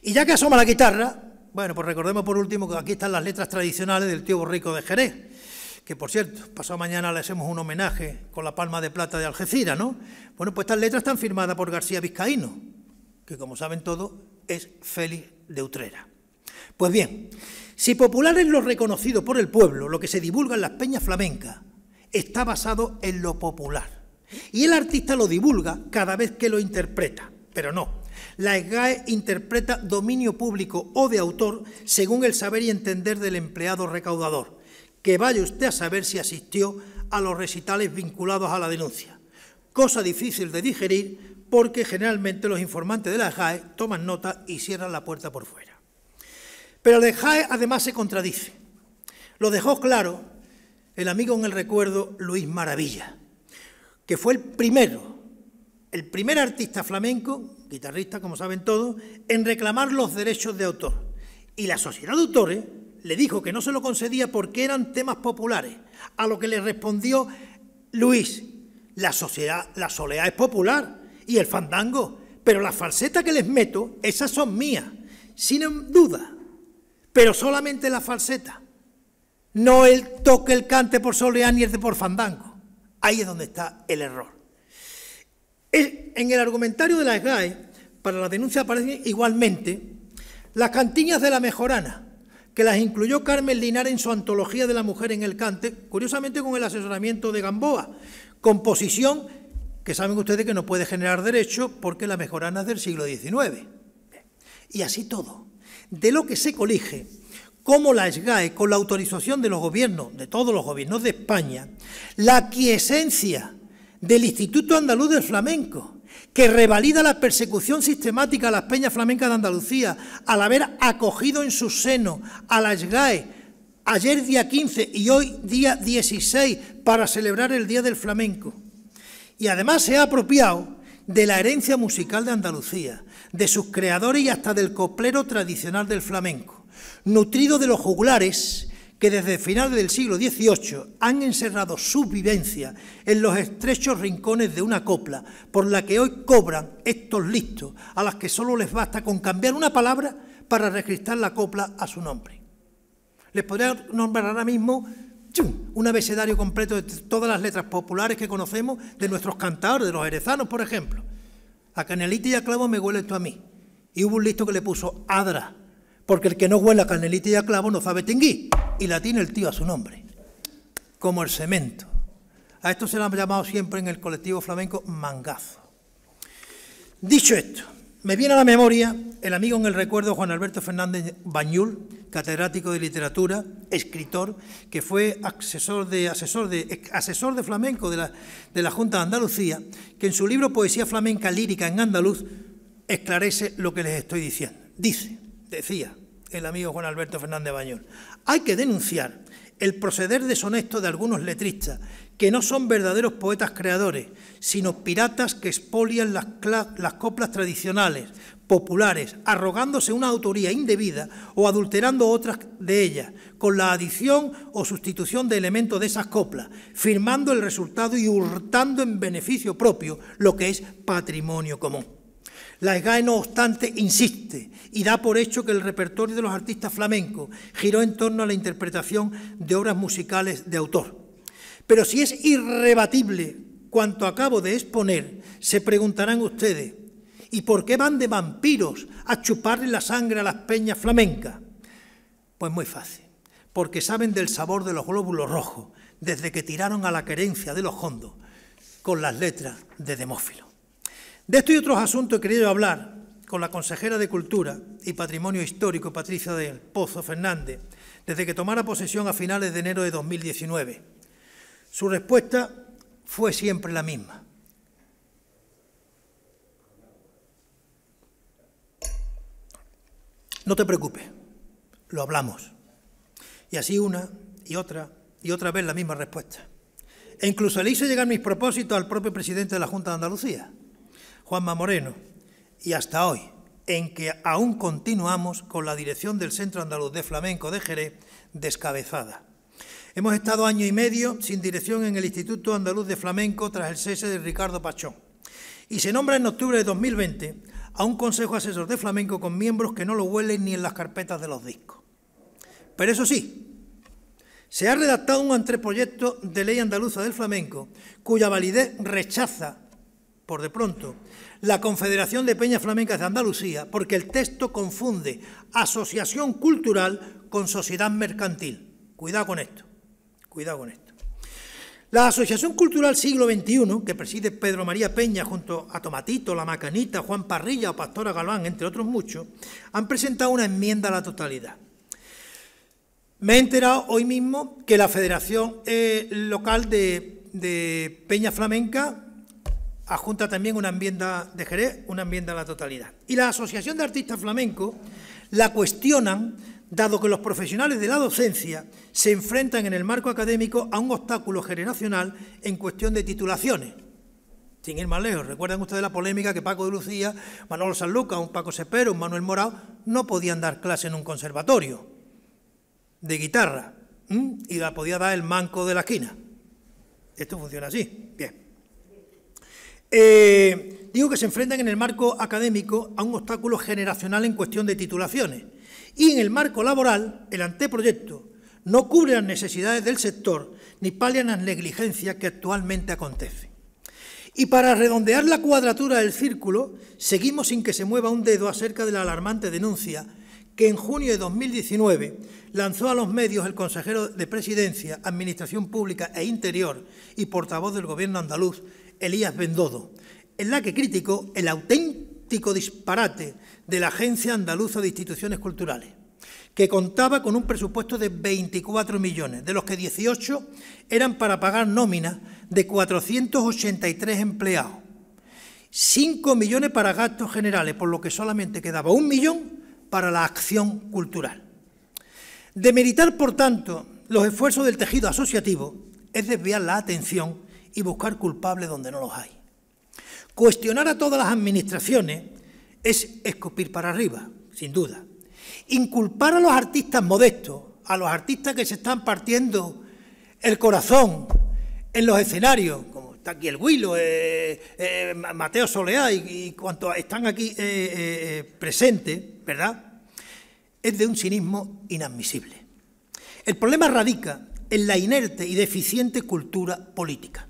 Y ya que asoma la guitarra, bueno, pues recordemos por último que aquí están las letras tradicionales del tío Borrico de Jerez que por cierto, pasado mañana le hacemos un homenaje con la palma de plata de Algeciras, ¿no? Bueno, pues estas letras están firmadas por García Vizcaíno, que como saben todos es Félix de Utrera. Pues bien, si popular es lo reconocido por el pueblo, lo que se divulga en las peñas flamencas, está basado en lo popular. Y el artista lo divulga cada vez que lo interpreta, pero no. La SGAE interpreta dominio público o de autor según el saber y entender del empleado recaudador que vaya usted a saber si asistió a los recitales vinculados a la denuncia. Cosa difícil de digerir porque generalmente los informantes de la JAE toman nota y cierran la puerta por fuera. Pero la JAE además se contradice. Lo dejó claro el amigo en el recuerdo Luis Maravilla, que fue el primero, el primer artista flamenco, guitarrista como saben todos, en reclamar los derechos de autor. Y la sociedad de autores le dijo que no se lo concedía porque eran temas populares, a lo que le respondió Luis, la, sociedad, la soleá es popular y el fandango, pero las falsetas que les meto, esas son mías, sin duda, pero solamente la falseta no el toque, el cante por soleá ni el de por fandango. Ahí es donde está el error. En el argumentario de la SGAE, para la denuncia aparecen igualmente las cantiñas de la mejorana, que las incluyó Carmen Linar en su antología de la mujer en el cante, curiosamente con el asesoramiento de Gamboa, composición que saben ustedes que no puede generar derecho porque la mejorana es del siglo XIX. Y así todo. De lo que se colige, como la SGAE, con la autorización de los gobiernos, de todos los gobiernos de España, la quiesencia del Instituto Andaluz del Flamenco, que revalida la persecución sistemática a las peñas flamencas de Andalucía, al haber acogido en su seno a las GAE ayer día 15 y hoy día 16 para celebrar el Día del Flamenco. Y además se ha apropiado de la herencia musical de Andalucía, de sus creadores y hasta del coplero tradicional del flamenco, nutrido de los juglares que desde finales del siglo XVIII han encerrado su vivencia en los estrechos rincones de una copla, por la que hoy cobran estos listos, a las que solo les basta con cambiar una palabra para registrar la copla a su nombre. Les podría nombrar ahora mismo un abecedario completo de todas las letras populares que conocemos de nuestros cantadores, de los herezanos, por ejemplo. A Canelita y a Clavo me huele esto a mí. Y hubo un listo que le puso Adra, porque el que no huele a canelita y a clavo no sabe tinguí, y la tiene el tío a su nombre, como el cemento. A esto se lo han llamado siempre en el colectivo flamenco mangazo. Dicho esto, me viene a la memoria el amigo en el recuerdo Juan Alberto Fernández Bañul, catedrático de literatura, escritor, que fue asesor de, asesor de, asesor de flamenco de la, de la Junta de Andalucía, que en su libro Poesía flamenca lírica en andaluz esclarece lo que les estoy diciendo. Dice, decía el amigo Juan Alberto Fernández Bañón, hay que denunciar el proceder deshonesto de algunos letristas, que no son verdaderos poetas creadores, sino piratas que expolian las, las coplas tradicionales, populares, arrogándose una autoría indebida o adulterando otras de ellas, con la adición o sustitución de elementos de esas coplas, firmando el resultado y hurtando en beneficio propio lo que es patrimonio común. La EGAE, no obstante, insiste y da por hecho que el repertorio de los artistas flamencos giró en torno a la interpretación de obras musicales de autor. Pero si es irrebatible cuanto acabo de exponer, se preguntarán ustedes, ¿y por qué van de vampiros a chuparle la sangre a las peñas flamencas? Pues muy fácil, porque saben del sabor de los glóbulos rojos desde que tiraron a la querencia de los hondos con las letras de Demófilo. De estos y otros asuntos he querido hablar con la consejera de Cultura y Patrimonio Histórico, Patricia del Pozo Fernández, desde que tomara posesión a finales de enero de 2019. Su respuesta fue siempre la misma. No te preocupes, lo hablamos. Y así una y otra y otra vez la misma respuesta. E incluso le hice llegar mis propósitos al propio presidente de la Junta de Andalucía. Juanma Moreno y hasta hoy, en que aún continuamos con la dirección del Centro Andaluz de Flamenco de Jerez descabezada. Hemos estado año y medio sin dirección en el Instituto Andaluz de Flamenco tras el cese de Ricardo Pachón. Y se nombra en octubre de 2020 a un Consejo Asesor de Flamenco con miembros que no lo huelen ni en las carpetas de los discos. Pero eso sí, se ha redactado un anteproyecto de ley andaluza del flamenco cuya validez rechaza por de pronto, la Confederación de Peñas Flamencas de Andalucía, porque el texto confunde asociación cultural con sociedad mercantil. Cuidado con esto, cuidado con esto. La Asociación Cultural Siglo XXI, que preside Pedro María Peña junto a Tomatito, La Macanita, Juan Parrilla o Pastora Galván, entre otros muchos, han presentado una enmienda a la totalidad. Me he enterado hoy mismo que la Federación eh, Local de, de Peña Flamenca adjunta también una enmienda de Jerez, una enmienda a la totalidad. Y la Asociación de Artistas Flamenco la cuestionan, dado que los profesionales de la docencia se enfrentan en el marco académico a un obstáculo generacional en cuestión de titulaciones. Sin ir más lejos, recuerdan ustedes la polémica que Paco de Lucía, Manolo Sanlúcar, un Paco Sepero, un Manuel Morao, no podían dar clase en un conservatorio de guitarra y la podía dar el manco de la esquina. Esto funciona así. Bien. Eh, digo que se enfrentan en el marco académico a un obstáculo generacional en cuestión de titulaciones y en el marco laboral el anteproyecto no cubre las necesidades del sector ni palian las negligencias que actualmente acontecen. Y para redondear la cuadratura del círculo, seguimos sin que se mueva un dedo acerca de la alarmante denuncia que en junio de 2019 lanzó a los medios el consejero de Presidencia, Administración Pública e Interior y portavoz del Gobierno andaluz, Elías Bendodo, en la que criticó el auténtico disparate de la Agencia Andaluza de Instituciones Culturales, que contaba con un presupuesto de 24 millones, de los que 18 eran para pagar nóminas de 483 empleados, 5 millones para gastos generales, por lo que solamente quedaba un millón para la acción cultural. Demeritar, por tanto, los esfuerzos del tejido asociativo es desviar la atención y buscar culpables donde no los hay. Cuestionar a todas las administraciones es escopir para arriba, sin duda. Inculpar a los artistas modestos, a los artistas que se están partiendo el corazón en los escenarios, como está aquí el Huilo, eh, eh, Mateo Soleá y, cuantos están aquí eh, presentes, ¿verdad? Es de un cinismo inadmisible. El problema radica en la inerte y deficiente cultura política.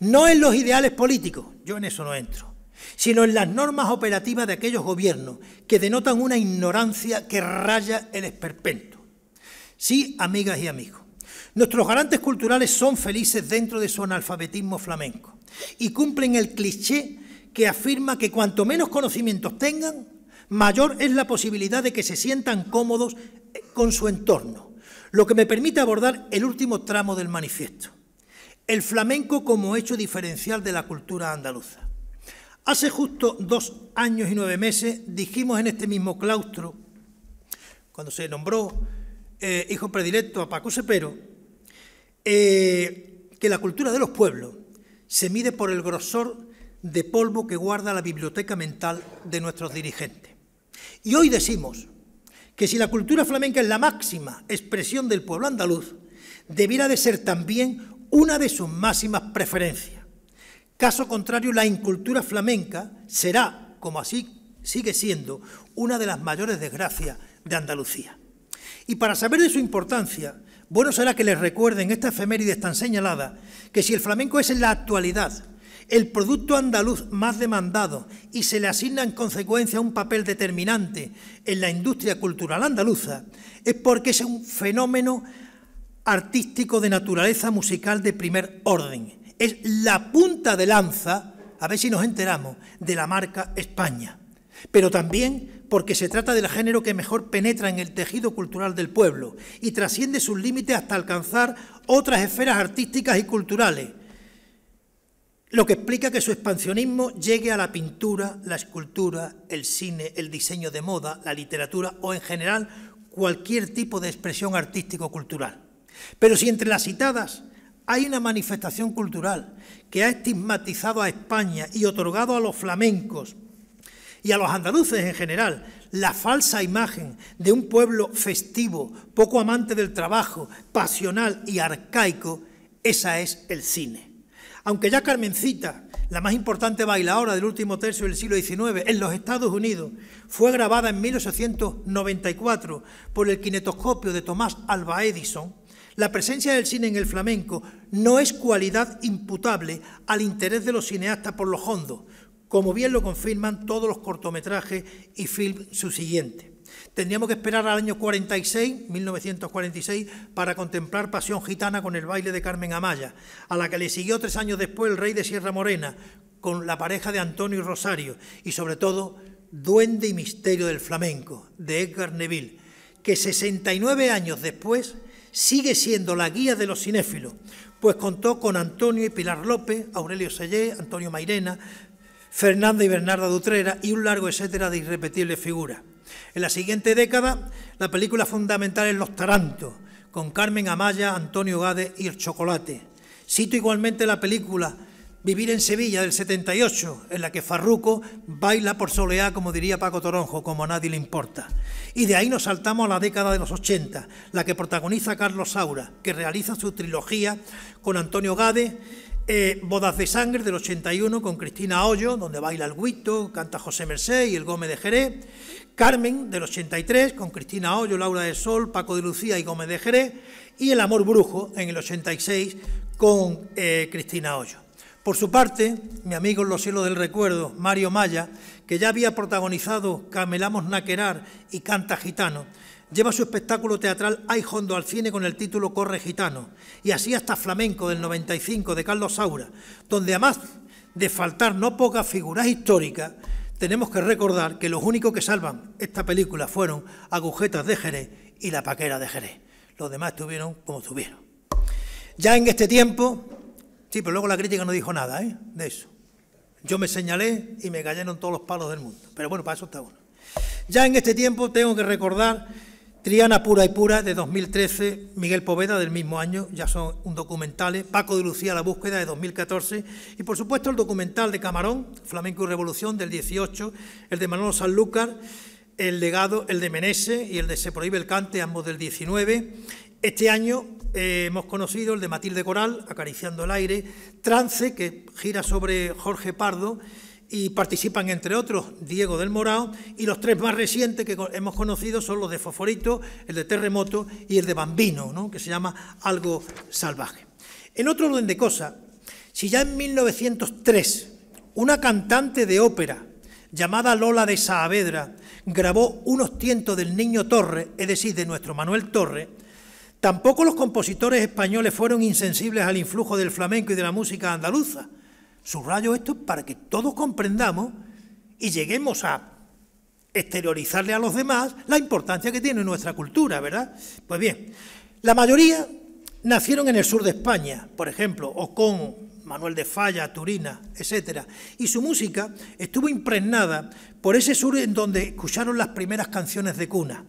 No en los ideales políticos, yo en eso no entro, sino en las normas operativas de aquellos gobiernos que denotan una ignorancia que raya el esperpento. Sí, amigas y amigos, nuestros garantes culturales son felices dentro de su analfabetismo flamenco y cumplen el cliché que afirma que cuanto menos conocimientos tengan, mayor es la posibilidad de que se sientan cómodos con su entorno, lo que me permite abordar el último tramo del manifiesto el flamenco como hecho diferencial de la cultura andaluza. Hace justo dos años y nueve meses dijimos en este mismo claustro, cuando se nombró eh, hijo predilecto a Paco Sepero, eh, que la cultura de los pueblos se mide por el grosor de polvo que guarda la biblioteca mental de nuestros dirigentes. Y hoy decimos que si la cultura flamenca es la máxima expresión del pueblo andaluz, debiera de ser también una de sus máximas preferencias. Caso contrario, la incultura flamenca será, como así sigue siendo, una de las mayores desgracias de Andalucía. Y para saber de su importancia, bueno será que les recuerden esta efeméride tan señalada, que si el flamenco es en la actualidad el producto andaluz más demandado y se le asigna en consecuencia un papel determinante en la industria cultural andaluza, es porque es un fenómeno artístico de naturaleza musical de primer orden. Es la punta de lanza, a ver si nos enteramos, de la marca España. Pero también porque se trata del género que mejor penetra en el tejido cultural del pueblo y trasciende sus límites hasta alcanzar otras esferas artísticas y culturales, lo que explica que su expansionismo llegue a la pintura, la escultura, el cine, el diseño de moda, la literatura o en general cualquier tipo de expresión artístico-cultural. Pero si entre las citadas hay una manifestación cultural que ha estigmatizado a España y otorgado a los flamencos y a los andaluces en general la falsa imagen de un pueblo festivo, poco amante del trabajo, pasional y arcaico, esa es el cine. Aunque ya Carmencita, la más importante bailadora del último tercio del siglo XIX en los Estados Unidos, fue grabada en 1894 por el kinetoscopio de Tomás Alba Edison, la presencia del cine en el flamenco no es cualidad imputable al interés de los cineastas por los hondos, como bien lo confirman todos los cortometrajes y films subsiguientes. Tendríamos que esperar al año 46, 1946, para contemplar Pasión Gitana con el baile de Carmen Amaya, a la que le siguió tres años después El Rey de Sierra Morena, con la pareja de Antonio y Rosario, y sobre todo Duende y Misterio del Flamenco, de Edgar Neville, que 69 años después sigue siendo la guía de los cinéfilos, pues contó con Antonio y Pilar López, Aurelio Sellé, Antonio Mairena, Fernanda y Bernarda Dutrera y un largo etcétera de irrepetibles figuras. En la siguiente década, la película fundamental es Los Tarantos, con Carmen Amaya, Antonio Gade y El Chocolate. Cito igualmente la película Vivir en Sevilla del 78, en la que Farruco baila por soleá, como diría Paco Toronjo, como a nadie le importa. Y de ahí nos saltamos a la década de los 80, la que protagoniza Carlos Saura, que realiza su trilogía con Antonio Gade, eh, Bodas de Sangre del 81 con Cristina Hoyo, donde baila el huito, canta José Mercé y el Gómez de Jerez. Carmen del 83 con Cristina Hoyo, Laura del Sol, Paco de Lucía y Gómez de Jerez. Y El Amor Brujo en el 86 con eh, Cristina Hoyo. Por su parte, mi amigo en los cielos del recuerdo, Mario Maya, que ya había protagonizado Camelamos Naquerar y Canta Gitano, lleva su espectáculo teatral Ay Hondo al cine con el título Corre Gitano, y así hasta Flamenco del 95 de Carlos Saura, donde además de faltar no pocas figuras históricas, tenemos que recordar que los únicos que salvan esta película fueron Agujetas de Jerez y La Paquera de Jerez. Los demás estuvieron como estuvieron. Ya en este tiempo, Sí, pero luego la crítica no dijo nada ¿eh? de eso. Yo me señalé y me cayeron todos los palos del mundo. Pero bueno, para eso está bueno. Ya en este tiempo tengo que recordar Triana Pura y Pura de 2013, Miguel Poveda del mismo año, ya son un documentales, ¿eh? Paco de Lucía La Búsqueda de 2014 y por supuesto el documental de Camarón, Flamenco y Revolución del 18, el de Manolo Sanlúcar, el legado, el de Menese y el de Se prohíbe el cante, ambos del 19. Este año eh, hemos conocido el de Matilde Coral, Acariciando el aire, Trance, que gira sobre Jorge Pardo, y participan entre otros Diego del Morao, y los tres más recientes que hemos conocido son los de Foforito, el de Terremoto y el de Bambino, que se llama Algo Salvaje. En otro orden de cosas, si ya en 1903 una cantante de ópera llamada Lola de Saavedra grabó unos tientos del niño Torre, es decir, de nuestro Manuel Torre, Tampoco los compositores españoles fueron insensibles al influjo del flamenco y de la música andaluza. Subrayo esto para que todos comprendamos y lleguemos a exteriorizarle a los demás la importancia que tiene nuestra cultura, ¿verdad? Pues bien, la mayoría nacieron en el sur de España, por ejemplo, Ocon, Manuel de Falla, Turina, etc. Y su música estuvo impregnada por ese sur en donde escucharon las primeras canciones de cuna.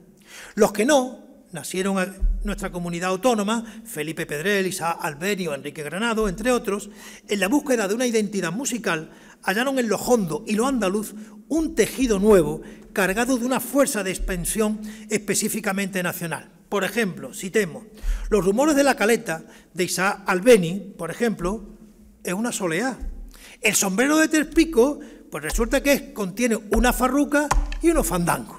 Los que no, nacieron en nuestra comunidad autónoma, Felipe Pedrel, Isaac o Enrique Granado, entre otros, en la búsqueda de una identidad musical, hallaron en lo hondo y lo andaluz un tejido nuevo cargado de una fuerza de expansión específicamente nacional. Por ejemplo, citemos, los rumores de la caleta de Isaac Albeni, por ejemplo, es una soleá. El sombrero de tres picos, pues resulta que contiene una farruca y unos fandangos.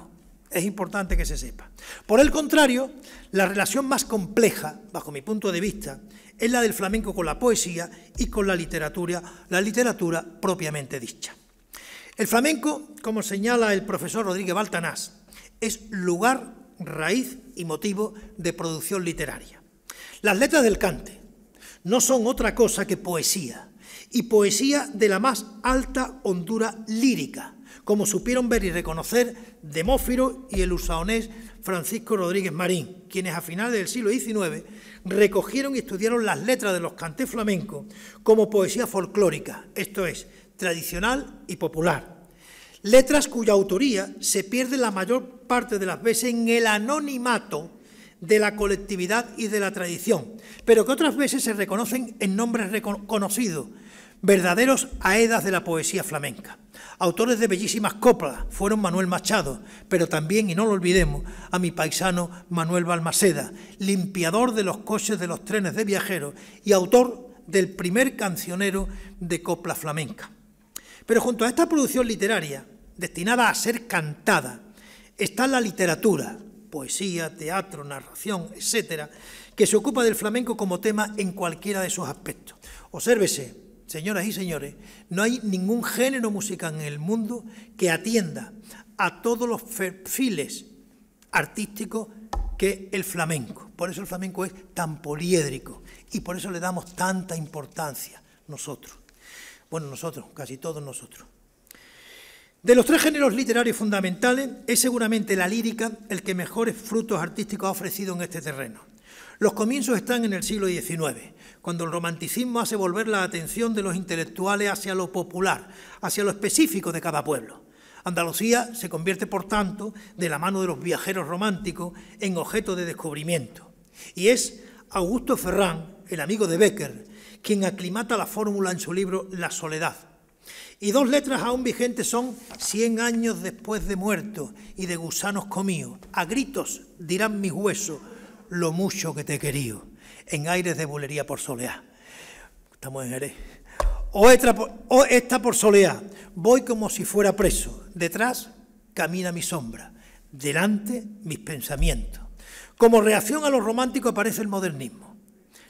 Es importante que se sepa. Por el contrario, la relación más compleja, bajo mi punto de vista, es la del flamenco con la poesía y con la literatura, la literatura propiamente dicha. El flamenco, como señala el profesor Rodríguez Baltanás, es lugar, raíz y motivo de producción literaria. Las letras del cante no son otra cosa que poesía, y poesía de la más alta hondura lírica, como supieron ver y reconocer Demófilo y el usaonés Francisco Rodríguez Marín, quienes a finales del siglo XIX recogieron y estudiaron las letras de los cantes flamencos como poesía folclórica, esto es, tradicional y popular. Letras cuya autoría se pierde la mayor parte de las veces en el anonimato de la colectividad y de la tradición, pero que otras veces se reconocen en nombres reconocidos, verdaderos aedas de la poesía flamenca. Autores de bellísimas coplas fueron Manuel Machado, pero también, y no lo olvidemos, a mi paisano Manuel Balmaceda, limpiador de los coches de los trenes de viajeros y autor del primer cancionero de copla flamenca. Pero junto a esta producción literaria, destinada a ser cantada, está la literatura, poesía, teatro, narración, etcétera, que se ocupa del flamenco como tema en cualquiera de sus aspectos. Obsérvese, señoras y señores, no hay ningún género musical en el mundo que atienda a todos los perfiles artísticos que el flamenco. Por eso el flamenco es tan poliédrico y por eso le damos tanta importancia nosotros. Bueno, nosotros, casi todos nosotros. De los tres géneros literarios fundamentales, es seguramente la lírica el que mejores frutos artísticos ha ofrecido en este terreno. Los comienzos están en el siglo XIX, cuando el romanticismo hace volver la atención de los intelectuales hacia lo popular, hacia lo específico de cada pueblo. Andalucía se convierte, por tanto, de la mano de los viajeros románticos, en objeto de descubrimiento. Y es Augusto Ferrán, el amigo de Becker, quien aclimata la fórmula en su libro La soledad. Y dos letras aún vigentes son Cien años después de muerto y de gusanos comíos. A gritos dirán mis huesos lo mucho que te he querido en aires de bulería por soleá. Estamos en O esta, por, soleá. Voy como si fuera preso. Detrás camina mi sombra. Delante mis pensamientos. Como reacción a lo romántico aparece el modernismo.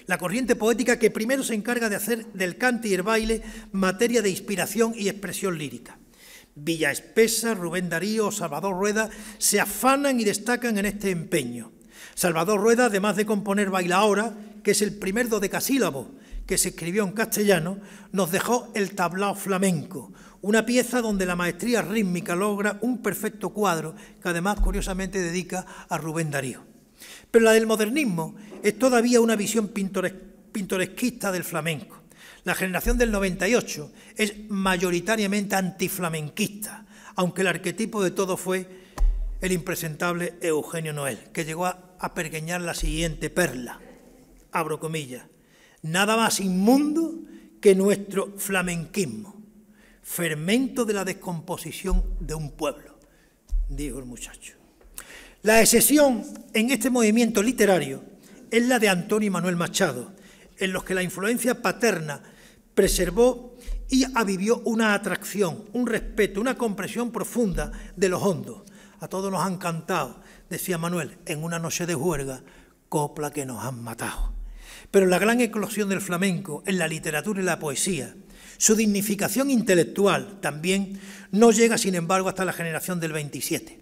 La corriente poética que primero se encarga de hacer del cante y el baile materia de inspiración y expresión lírica. Villa Espesa, Rubén Darío Salvador Rueda se afanan y destacan en este empeño. Salvador Rueda, además de componer Baila Ahora, que es el primer dodecasílabo que se escribió en castellano, nos dejó el tablao flamenco, una pieza donde la maestría rítmica logra un perfecto cuadro que además curiosamente dedica a Rubén Darío. Pero la del modernismo es todavía una visión pintoresquista del flamenco. La generación del 98 es mayoritariamente antiflamenquista, aunque el arquetipo de todo fue el impresentable Eugenio Noel, que llegó a, a la siguiente perla abro comillas, nada más inmundo que nuestro flamenquismo, fermento de la descomposición de un pueblo, dijo el muchacho. La excepción en este movimiento literario es la de Antonio y Manuel Machado, en los que la influencia paterna preservó y avivió una atracción, un respeto, una comprensión profunda de los hondos. A todos nos han cantado, decía Manuel, en una noche de juerga, copla que nos han matado. Pero la gran eclosión del flamenco en la literatura y la poesía, su dignificación intelectual también, no llega, sin embargo, hasta la generación del 27.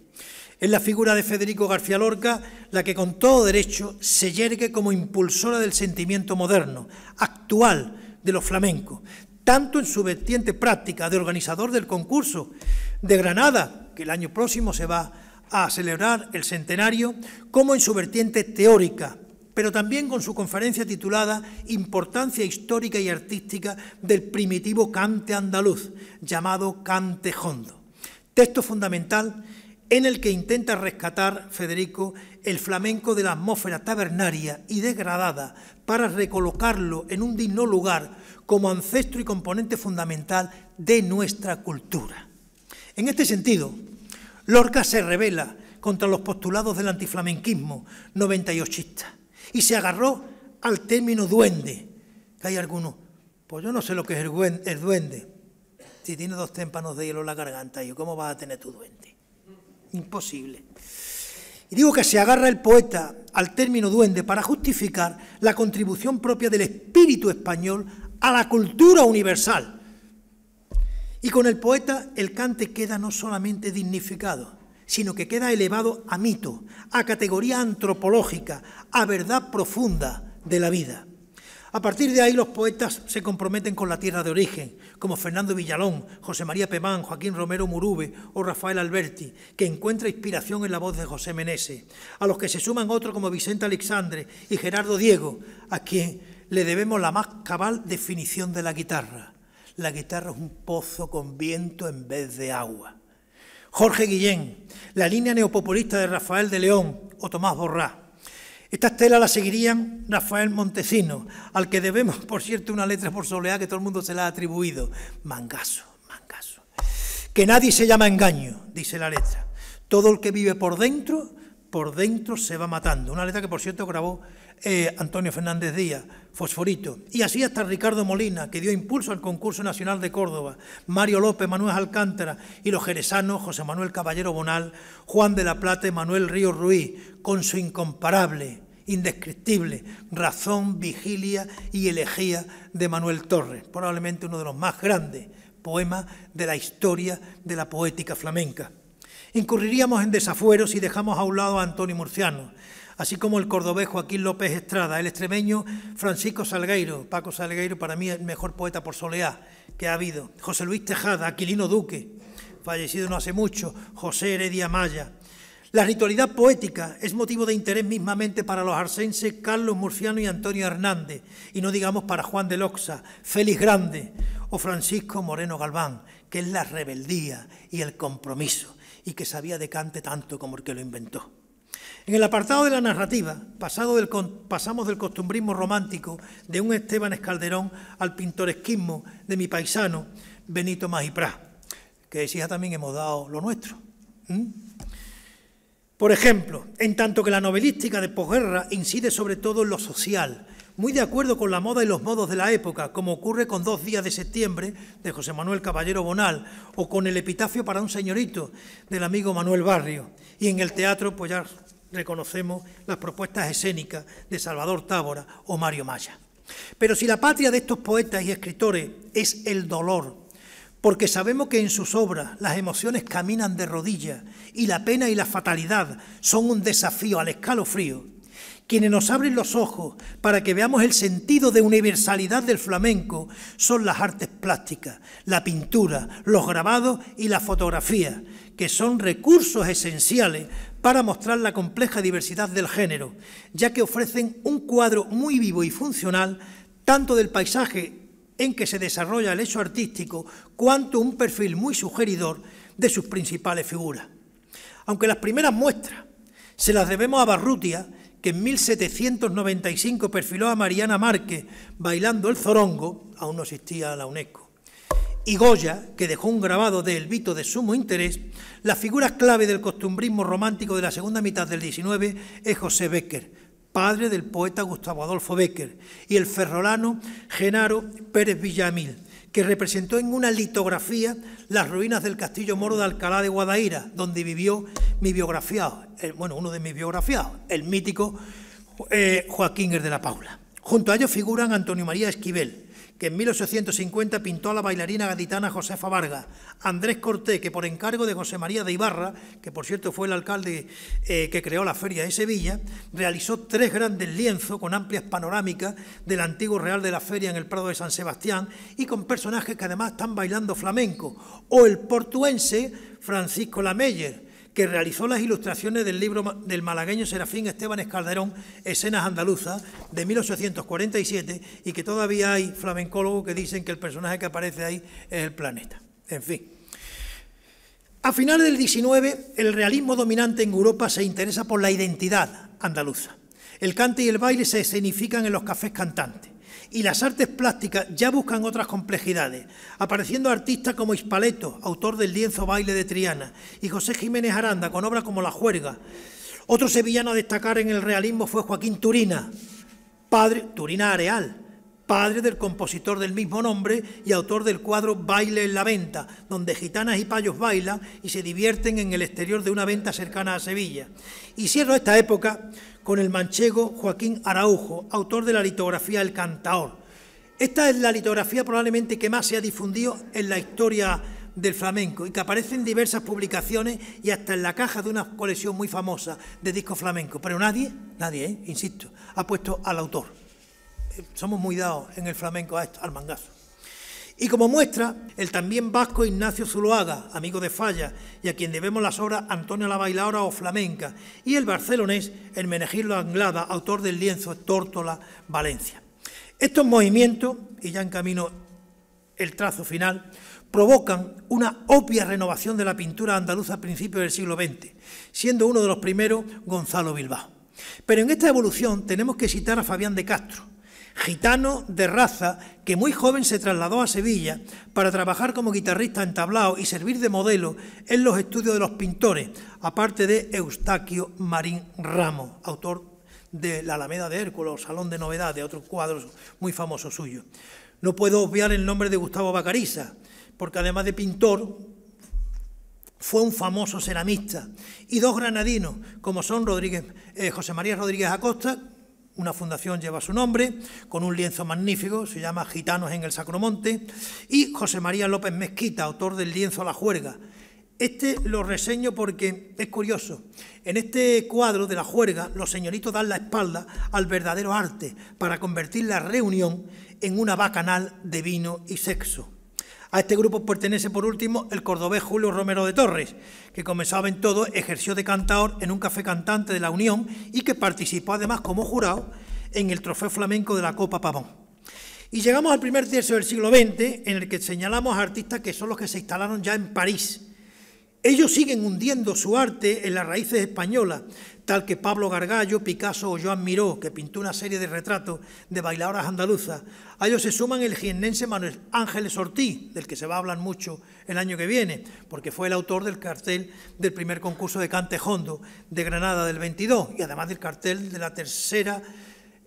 Es la figura de Federico García Lorca la que con todo derecho se yergue como impulsora del sentimiento moderno, actual de los flamencos, tanto en su vertiente práctica de organizador del concurso de Granada, que el año próximo se va a celebrar el centenario, como en su vertiente teórica, pero también con su conferencia titulada Importancia histórica y artística del primitivo cante andaluz, llamado Cante Hondo. Texto fundamental en el que intenta rescatar Federico el flamenco de la atmósfera tabernaria y degradada para recolocarlo en un digno lugar como ancestro y componente fundamental de nuestra cultura. En este sentido, Lorca se revela contra los postulados del antiflamenquismo ista y se agarró al término duende. Que hay algunos, pues yo no sé lo que es el duende. Si tiene dos témpanos de hielo en la garganta, yo, ¿cómo vas a tener tu duende? Imposible. Y digo que se agarra el poeta al término duende para justificar la contribución propia del espíritu español a la cultura universal. Y con el poeta el cante queda no solamente dignificado, sino que queda elevado a mito, a categoría antropológica, a verdad profunda de la vida. A partir de ahí los poetas se comprometen con la tierra de origen, como Fernando Villalón, José María Pemán, Joaquín Romero Murube o Rafael Alberti, que encuentra inspiración en la voz de José Menese, a los que se suman otros como Vicente Alexandre y Gerardo Diego, a quien le debemos la más cabal definición de la guitarra. La guitarra es un pozo con viento en vez de agua. Jorge Guillén, la línea neopopulista de Rafael de León o Tomás Borrá. Estas telas las seguirían Rafael Montesino, al que debemos, por cierto, una letra por soledad que todo el mundo se la ha atribuido. Mangaso, mangaso. Que nadie se llama engaño, dice la letra. Todo el que vive por dentro, por dentro se va matando. Una letra que, por cierto, grabó eh, Antonio Fernández Díaz, Fosforito, y así hasta Ricardo Molina, que dio impulso al concurso nacional de Córdoba, Mario López, Manuel Alcántara y los jerezanos José Manuel Caballero Bonal, Juan de la Plata y Manuel Río Ruiz, con su incomparable, indescriptible razón, vigilia y elegía de Manuel Torres, probablemente uno de los más grandes poemas de la historia de la poética flamenca. Incurriríamos en desafueros si dejamos a un lado a Antonio Murciano, así como el cordobés Joaquín López Estrada, el extremeño Francisco Salgueiro, Paco Salgueiro para mí el mejor poeta por soleá que ha habido, José Luis Tejada, Aquilino Duque, fallecido no hace mucho, José Heredia Maya. La ritualidad poética es motivo de interés mismamente para los arcenses Carlos Murciano y Antonio Hernández, y no digamos para Juan de Loxa, Félix Grande o Francisco Moreno Galván, que es la rebeldía y el compromiso, y que sabía de Cante tanto como el que lo inventó. En el apartado de la narrativa, pasamos del costumbrismo romántico de un Esteban Escalderón al pintoresquismo de mi paisano Benito Magiprá, que decía también hemos dado lo nuestro. Por ejemplo, en tanto que la novelística de posguerra incide sobre todo en lo social, muy de acuerdo con la moda y los modos de la época, como ocurre con Dos días de septiembre de José Manuel Caballero Bonal o con El epitafio para un señorito del amigo Manuel Barrio. Y en el teatro, pues ya reconocemos las propuestas escénicas de Salvador Tábora o Mario Maya. Pero si la patria de estos poetas y escritores es el dolor, porque sabemos que en sus obras las emociones caminan de rodillas y la pena y la fatalidad son un desafío al escalofrío, quienes nos abren los ojos para que veamos el sentido de universalidad del flamenco son las artes plásticas, la pintura, los grabados y la fotografía, que son recursos esenciales para mostrar la compleja diversidad del género, ya que ofrecen un cuadro muy vivo y funcional tanto del paisaje en que se desarrolla el hecho artístico, cuanto un perfil muy sugeridor de sus principales figuras. Aunque las primeras muestras se las debemos a Barrutia, que en 1795 perfiló a Mariana Márquez bailando el zorongo, aún no existía la UNESCO y Goya, que dejó un grabado de El Vito de sumo interés, la figura clave del costumbrismo romántico de la segunda mitad del XIX es José Becker, padre del poeta Gustavo Adolfo Becker, y el ferrolano Genaro Pérez Villamil, que representó en una litografía las ruinas del castillo moro de Alcalá de Guadaira, donde vivió mi biografiado, eh, bueno, uno de mis biografiados, el mítico eh, Joaquín de la Paula. Junto a ellos figuran Antonio María Esquivel, que en 1850 pintó a la bailarina gaditana Josefa Vargas, Andrés Cortés, que por encargo de José María de Ibarra, que por cierto fue el alcalde eh, que creó la Feria de Sevilla, realizó tres grandes lienzos con amplias panorámicas del antiguo Real de la Feria en el Prado de San Sebastián y con personajes que además están bailando flamenco, o el portuense Francisco Lameyer, que realizó las ilustraciones del libro del malagueño Serafín Esteban Escalderón, Escenas Andaluzas, de 1847, y que todavía hay flamencólogos que dicen que el personaje que aparece ahí es el planeta. En fin. A finales del 19 el realismo dominante en Europa se interesa por la identidad andaluza. El cante y el baile se escenifican en los cafés cantantes y las artes plásticas ya buscan otras complejidades, apareciendo artistas como Hispaleto, autor del lienzo Baile de Triana, y José Jiménez Aranda, con obras como La Juerga. Otro sevillano a destacar en el realismo fue Joaquín Turina, padre Turina Areal, padre del compositor del mismo nombre y autor del cuadro Baile en la Venta, donde gitanas y payos bailan y se divierten en el exterior de una venta cercana a Sevilla. Y cierro esta época con el manchego Joaquín Araujo, autor de la litografía El Cantaor. Esta es la litografía probablemente que más se ha difundido en la historia del flamenco y que aparece en diversas publicaciones y hasta en la caja de una colección muy famosa de discos flamencos. Pero nadie, nadie, ¿eh? insisto, ha puesto al autor. Eh, somos muy dados en el flamenco a esto, al mangazo. Y como muestra, el también vasco Ignacio Zuloaga, amigo de Falla, y a quien debemos las obras Antonio la Bailaora o Flamenca, y el barcelonés Hermenegildo Anglada, autor del lienzo Tórtola, Valencia. Estos movimientos, y ya en camino el trazo final, provocan una obvia renovación de la pintura andaluza a principios del siglo XX, siendo uno de los primeros Gonzalo Bilbao. Pero en esta evolución tenemos que citar a Fabián de Castro, gitano de raza que muy joven se trasladó a Sevilla para trabajar como guitarrista entablado y servir de modelo en los estudios de los pintores, aparte de Eustaquio Marín Ramos, autor de La Alameda de Hércules, Salón de Novedad, de otros cuadros muy famosos suyos. No puedo obviar el nombre de Gustavo Bacariza, porque además de pintor, fue un famoso ceramista, y dos granadinos, como son eh, José María Rodríguez Acosta, una fundación lleva su nombre, con un lienzo magnífico, se llama Gitanos en el Sacromonte, y José María López Mezquita, autor del lienzo a La Juerga. Este lo reseño porque es curioso. En este cuadro de la juerga, los señoritos dan la espalda al verdadero arte para convertir la reunión en una bacanal de vino y sexo. A este grupo pertenece, por último, el cordobés Julio Romero de Torres, que, como saben todos, ejerció de cantador en un café cantante de la Unión y que participó además como jurado en el Trofeo Flamenco de la Copa Pavón. Y llegamos al primer tercio del siglo XX, en el que señalamos a artistas que son los que se instalaron ya en París, ellos siguen hundiendo su arte en las raíces españolas, tal que Pablo Gargallo, Picasso o Joan Miró, que pintó una serie de retratos de bailadoras andaluzas. A ellos se suman el jiennense Manuel Ángeles Ortiz, del que se va a hablar mucho el año que viene, porque fue el autor del cartel del primer concurso de cante Hondo de Granada del 22 y además del cartel de la tercera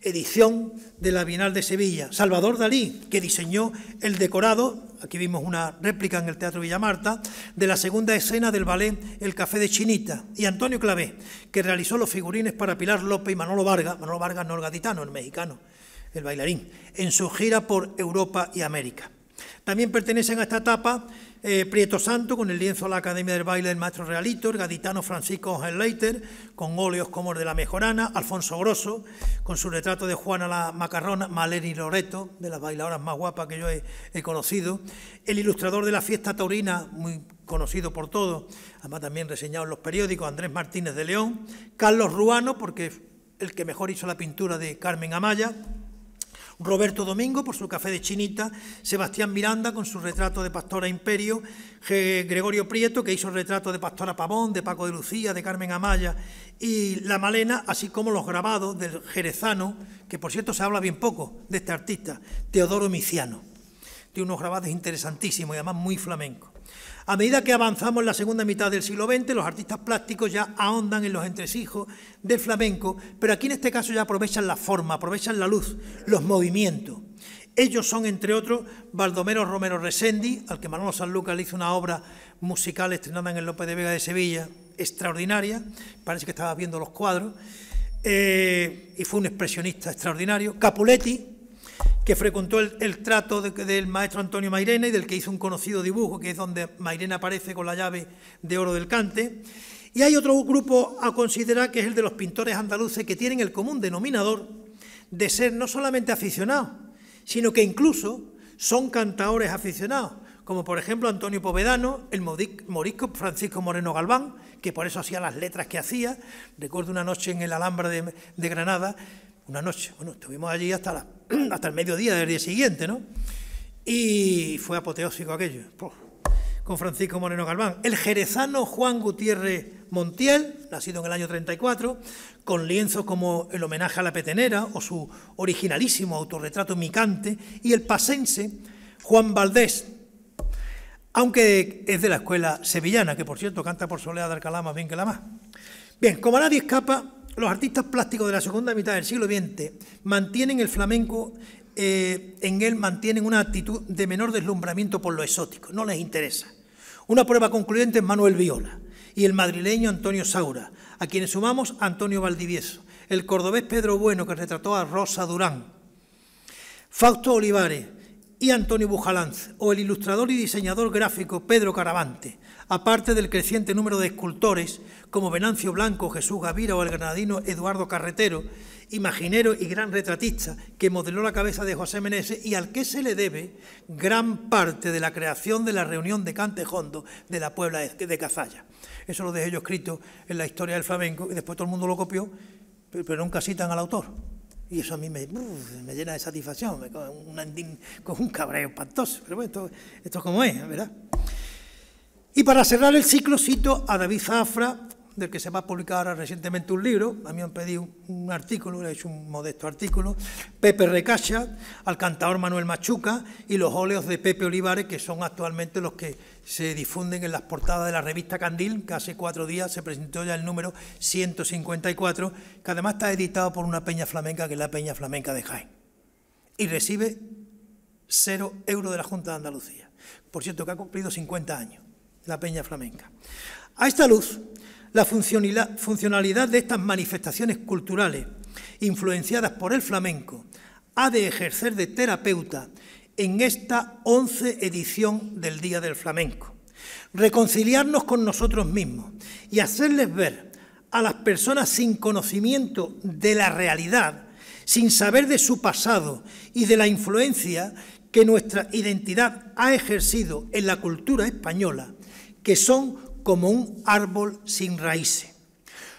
edición de la Bienal de Sevilla. Salvador Dalí, que diseñó el decorado, aquí vimos una réplica en el Teatro Villamarta, de la segunda escena del ballet El Café de Chinita. Y Antonio Clavé, que realizó los figurines para Pilar López y Manolo Vargas, Manolo Vargas no el el mexicano, el bailarín, en su gira por Europa y América. También pertenecen a esta etapa eh, Prieto Santo, con el lienzo a la Academia del Baile del Maestro Realito, gaditano Francisco Leiter, con óleos como el de la Mejorana, Alfonso Grosso, con su retrato de Juana la Macarrona, Maleni Loreto, de las bailadoras más guapas que yo he, he conocido, el ilustrador de la fiesta taurina, muy conocido por todos, además también reseñado en los periódicos, Andrés Martínez de León, Carlos Ruano, porque es el que mejor hizo la pintura de Carmen Amaya, Roberto Domingo por su café de chinita, Sebastián Miranda con su retrato de Pastora Imperio, Gregorio Prieto que hizo el retrato de Pastora Pavón, de Paco de Lucía, de Carmen Amaya y La Malena, así como los grabados del jerezano, que por cierto se habla bien poco de este artista, Teodoro Miciano. Tiene unos grabados interesantísimos y además muy flamencos. A medida que avanzamos en la segunda mitad del siglo XX, los artistas plásticos ya ahondan en los entresijos del flamenco, pero aquí en este caso ya aprovechan la forma, aprovechan la luz, los movimientos. Ellos son, entre otros, Baldomero Romero Resendi, al que Manolo Sanlúcar le hizo una obra musical estrenada en el López de Vega de Sevilla, extraordinaria, parece que estaba viendo los cuadros, eh, y fue un expresionista extraordinario. Capuletti, que frecuentó el, trato del maestro Antonio Mairena y del que hizo un conocido dibujo, que es donde Mairena aparece con la llave de oro del cante. Y hay otro grupo a considerar que es el de los pintores andaluces que tienen el común denominador de ser no solamente aficionados, sino que incluso son cantaores aficionados, como por ejemplo Antonio Povedano, el morisco Francisco Moreno Galván, que por eso hacía las letras que hacía. Recuerdo una noche en el Alhambra de Granada, una noche. Bueno, estuvimos allí hasta, hasta el mediodía del día siguiente, ¿no? Y fue apoteósico aquello. Con Francisco Moreno Galván. El jerezano Juan Gutiérrez Montiel, nacido en el año 34, con lienzos como El homenaje a la petenera o su originalísimo autorretrato micante, y el pasense Juan Valdés, aunque es de la escuela sevillana, que por cierto canta por soleada de Alcalá más bien que la más. Bien, como nadie escapa, los artistas plásticos de la segunda mitad del siglo XX mantienen el flamenco, eh, en él mantienen una actitud de menor deslumbramiento por lo exótico, no les interesa. Una prueba concluyente es Manuel Viola y el madrileño Antonio Saura, a quienes sumamos Antonio Valdivieso, el cordobés Pedro Bueno, que retrató a Rosa Durán, Fausto Olivares y Antonio Bujalance o el ilustrador y diseñador gráfico Pedro Caravante, aparte del creciente número de escultores como Venancio Blanco, Jesús Gavira o el granadino Eduardo Carretero, imaginero y gran retratista que modeló la cabeza de José Meneses y al que se le debe gran parte de la creación de la reunión de Cantejondo de la Puebla de Cazalla. Eso lo dejé yo escrito en la historia del flamenco y después todo el mundo lo copió, pero nunca citan al autor. Y eso a mí me, llena de satisfacción, me, con, un cabreo espantoso. Pero bueno, esto, esto es como es, ¿verdad? Y para cerrar el ciclo cito a David Zafra del que se va a publicar ahora recientemente un libro, a mí me han pedido un artículo, le he hecho un modesto artículo, Pepe Recacha, al cantador Manuel Machuca y los óleos de Pepe Olivares, que son actualmente los que se difunden en las portadas de la revista Candil, que hace cuatro días se presentó ya el número 154, que además está editado por una peña flamenca, que es la Peña Flamenca de Jaén, y recibe cero euros de la Junta de Andalucía. Por cierto, que ha cumplido 50 años la Peña Flamenca. A esta luz, la funcionalidad de estas manifestaciones culturales, influenciadas por el flamenco, ha de ejercer de terapeuta en esta once edición del Día del Flamenco. Reconciliarnos con nosotros mismos y hacerles ver a las personas sin conocimiento de la realidad, sin saber de su pasado y de la influencia que nuestra identidad ha ejercido en la cultura española, que son como un árbol sin raíces.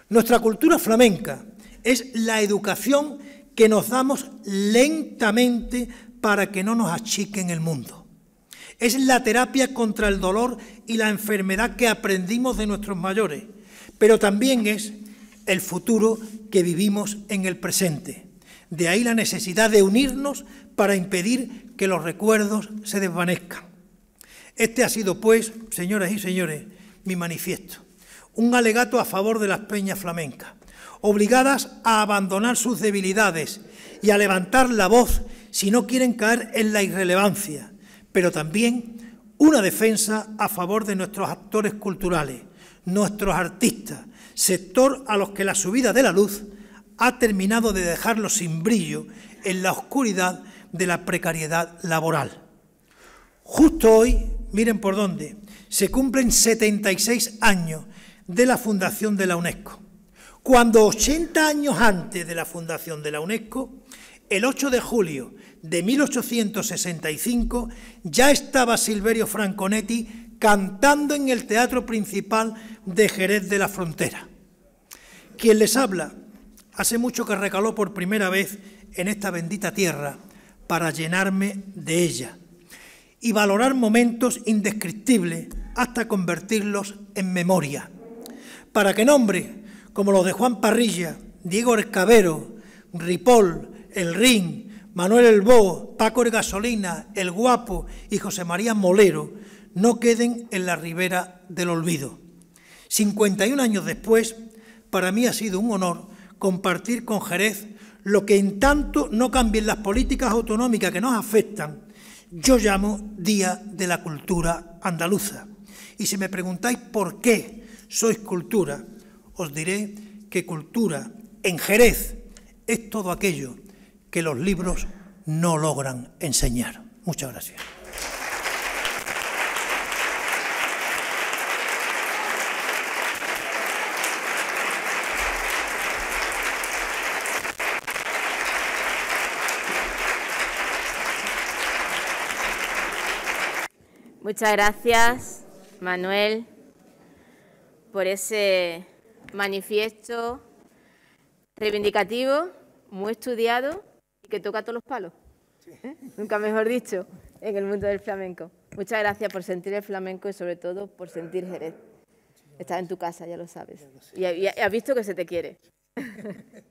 Nuestra cultura flamenca es la educación que nos damos lentamente para que no nos achiquen el mundo. Es la terapia contra el dolor y la enfermedad que aprendimos de nuestros mayores, pero también es el futuro que vivimos en el presente. De ahí la necesidad de unirnos para impedir que los recuerdos se desvanezcan. Este ha sido, pues, señoras y señores, mi manifiesto. Un alegato a favor de las peñas flamencas, obligadas a abandonar sus debilidades y a levantar la voz si no quieren caer en la irrelevancia, pero también una defensa a favor de nuestros actores culturales, nuestros artistas, sector a los que la subida de la luz ha terminado de dejarlos sin brillo en la oscuridad de la precariedad laboral. Justo hoy miren por dónde, se cumplen 76 años de la fundación de la UNESCO. Cuando 80 años antes de la fundación de la UNESCO, el 8 de julio de 1865, ya estaba Silverio Franconetti cantando en el teatro principal de Jerez de la Frontera. Quien les habla, hace mucho que recaló por primera vez en esta bendita tierra para llenarme de ella y valorar momentos indescriptibles hasta convertirlos en memoria. Para que nombres como los de Juan Parrilla, Diego Escabero, Ripoll, El Rin, Manuel El Paco El Gasolina, El Guapo y José María Molero no queden en la ribera del olvido. 51 años después, para mí ha sido un honor compartir con Jerez lo que en tanto no cambien las políticas autonómicas que nos afectan, yo llamo Día de la Cultura Andaluza. Y si me preguntáis por qué sois cultura, os diré que cultura en Jerez es todo aquello que los libros no logran enseñar. Muchas gracias. Muchas gracias, Manuel, por ese manifiesto reivindicativo, muy estudiado y que toca todos los palos. ¿eh? Nunca mejor dicho, en el mundo del flamenco. Muchas gracias por sentir el flamenco y sobre todo por sentir Jerez. Estás en tu casa, ya lo sabes. y has visto que se te quiere.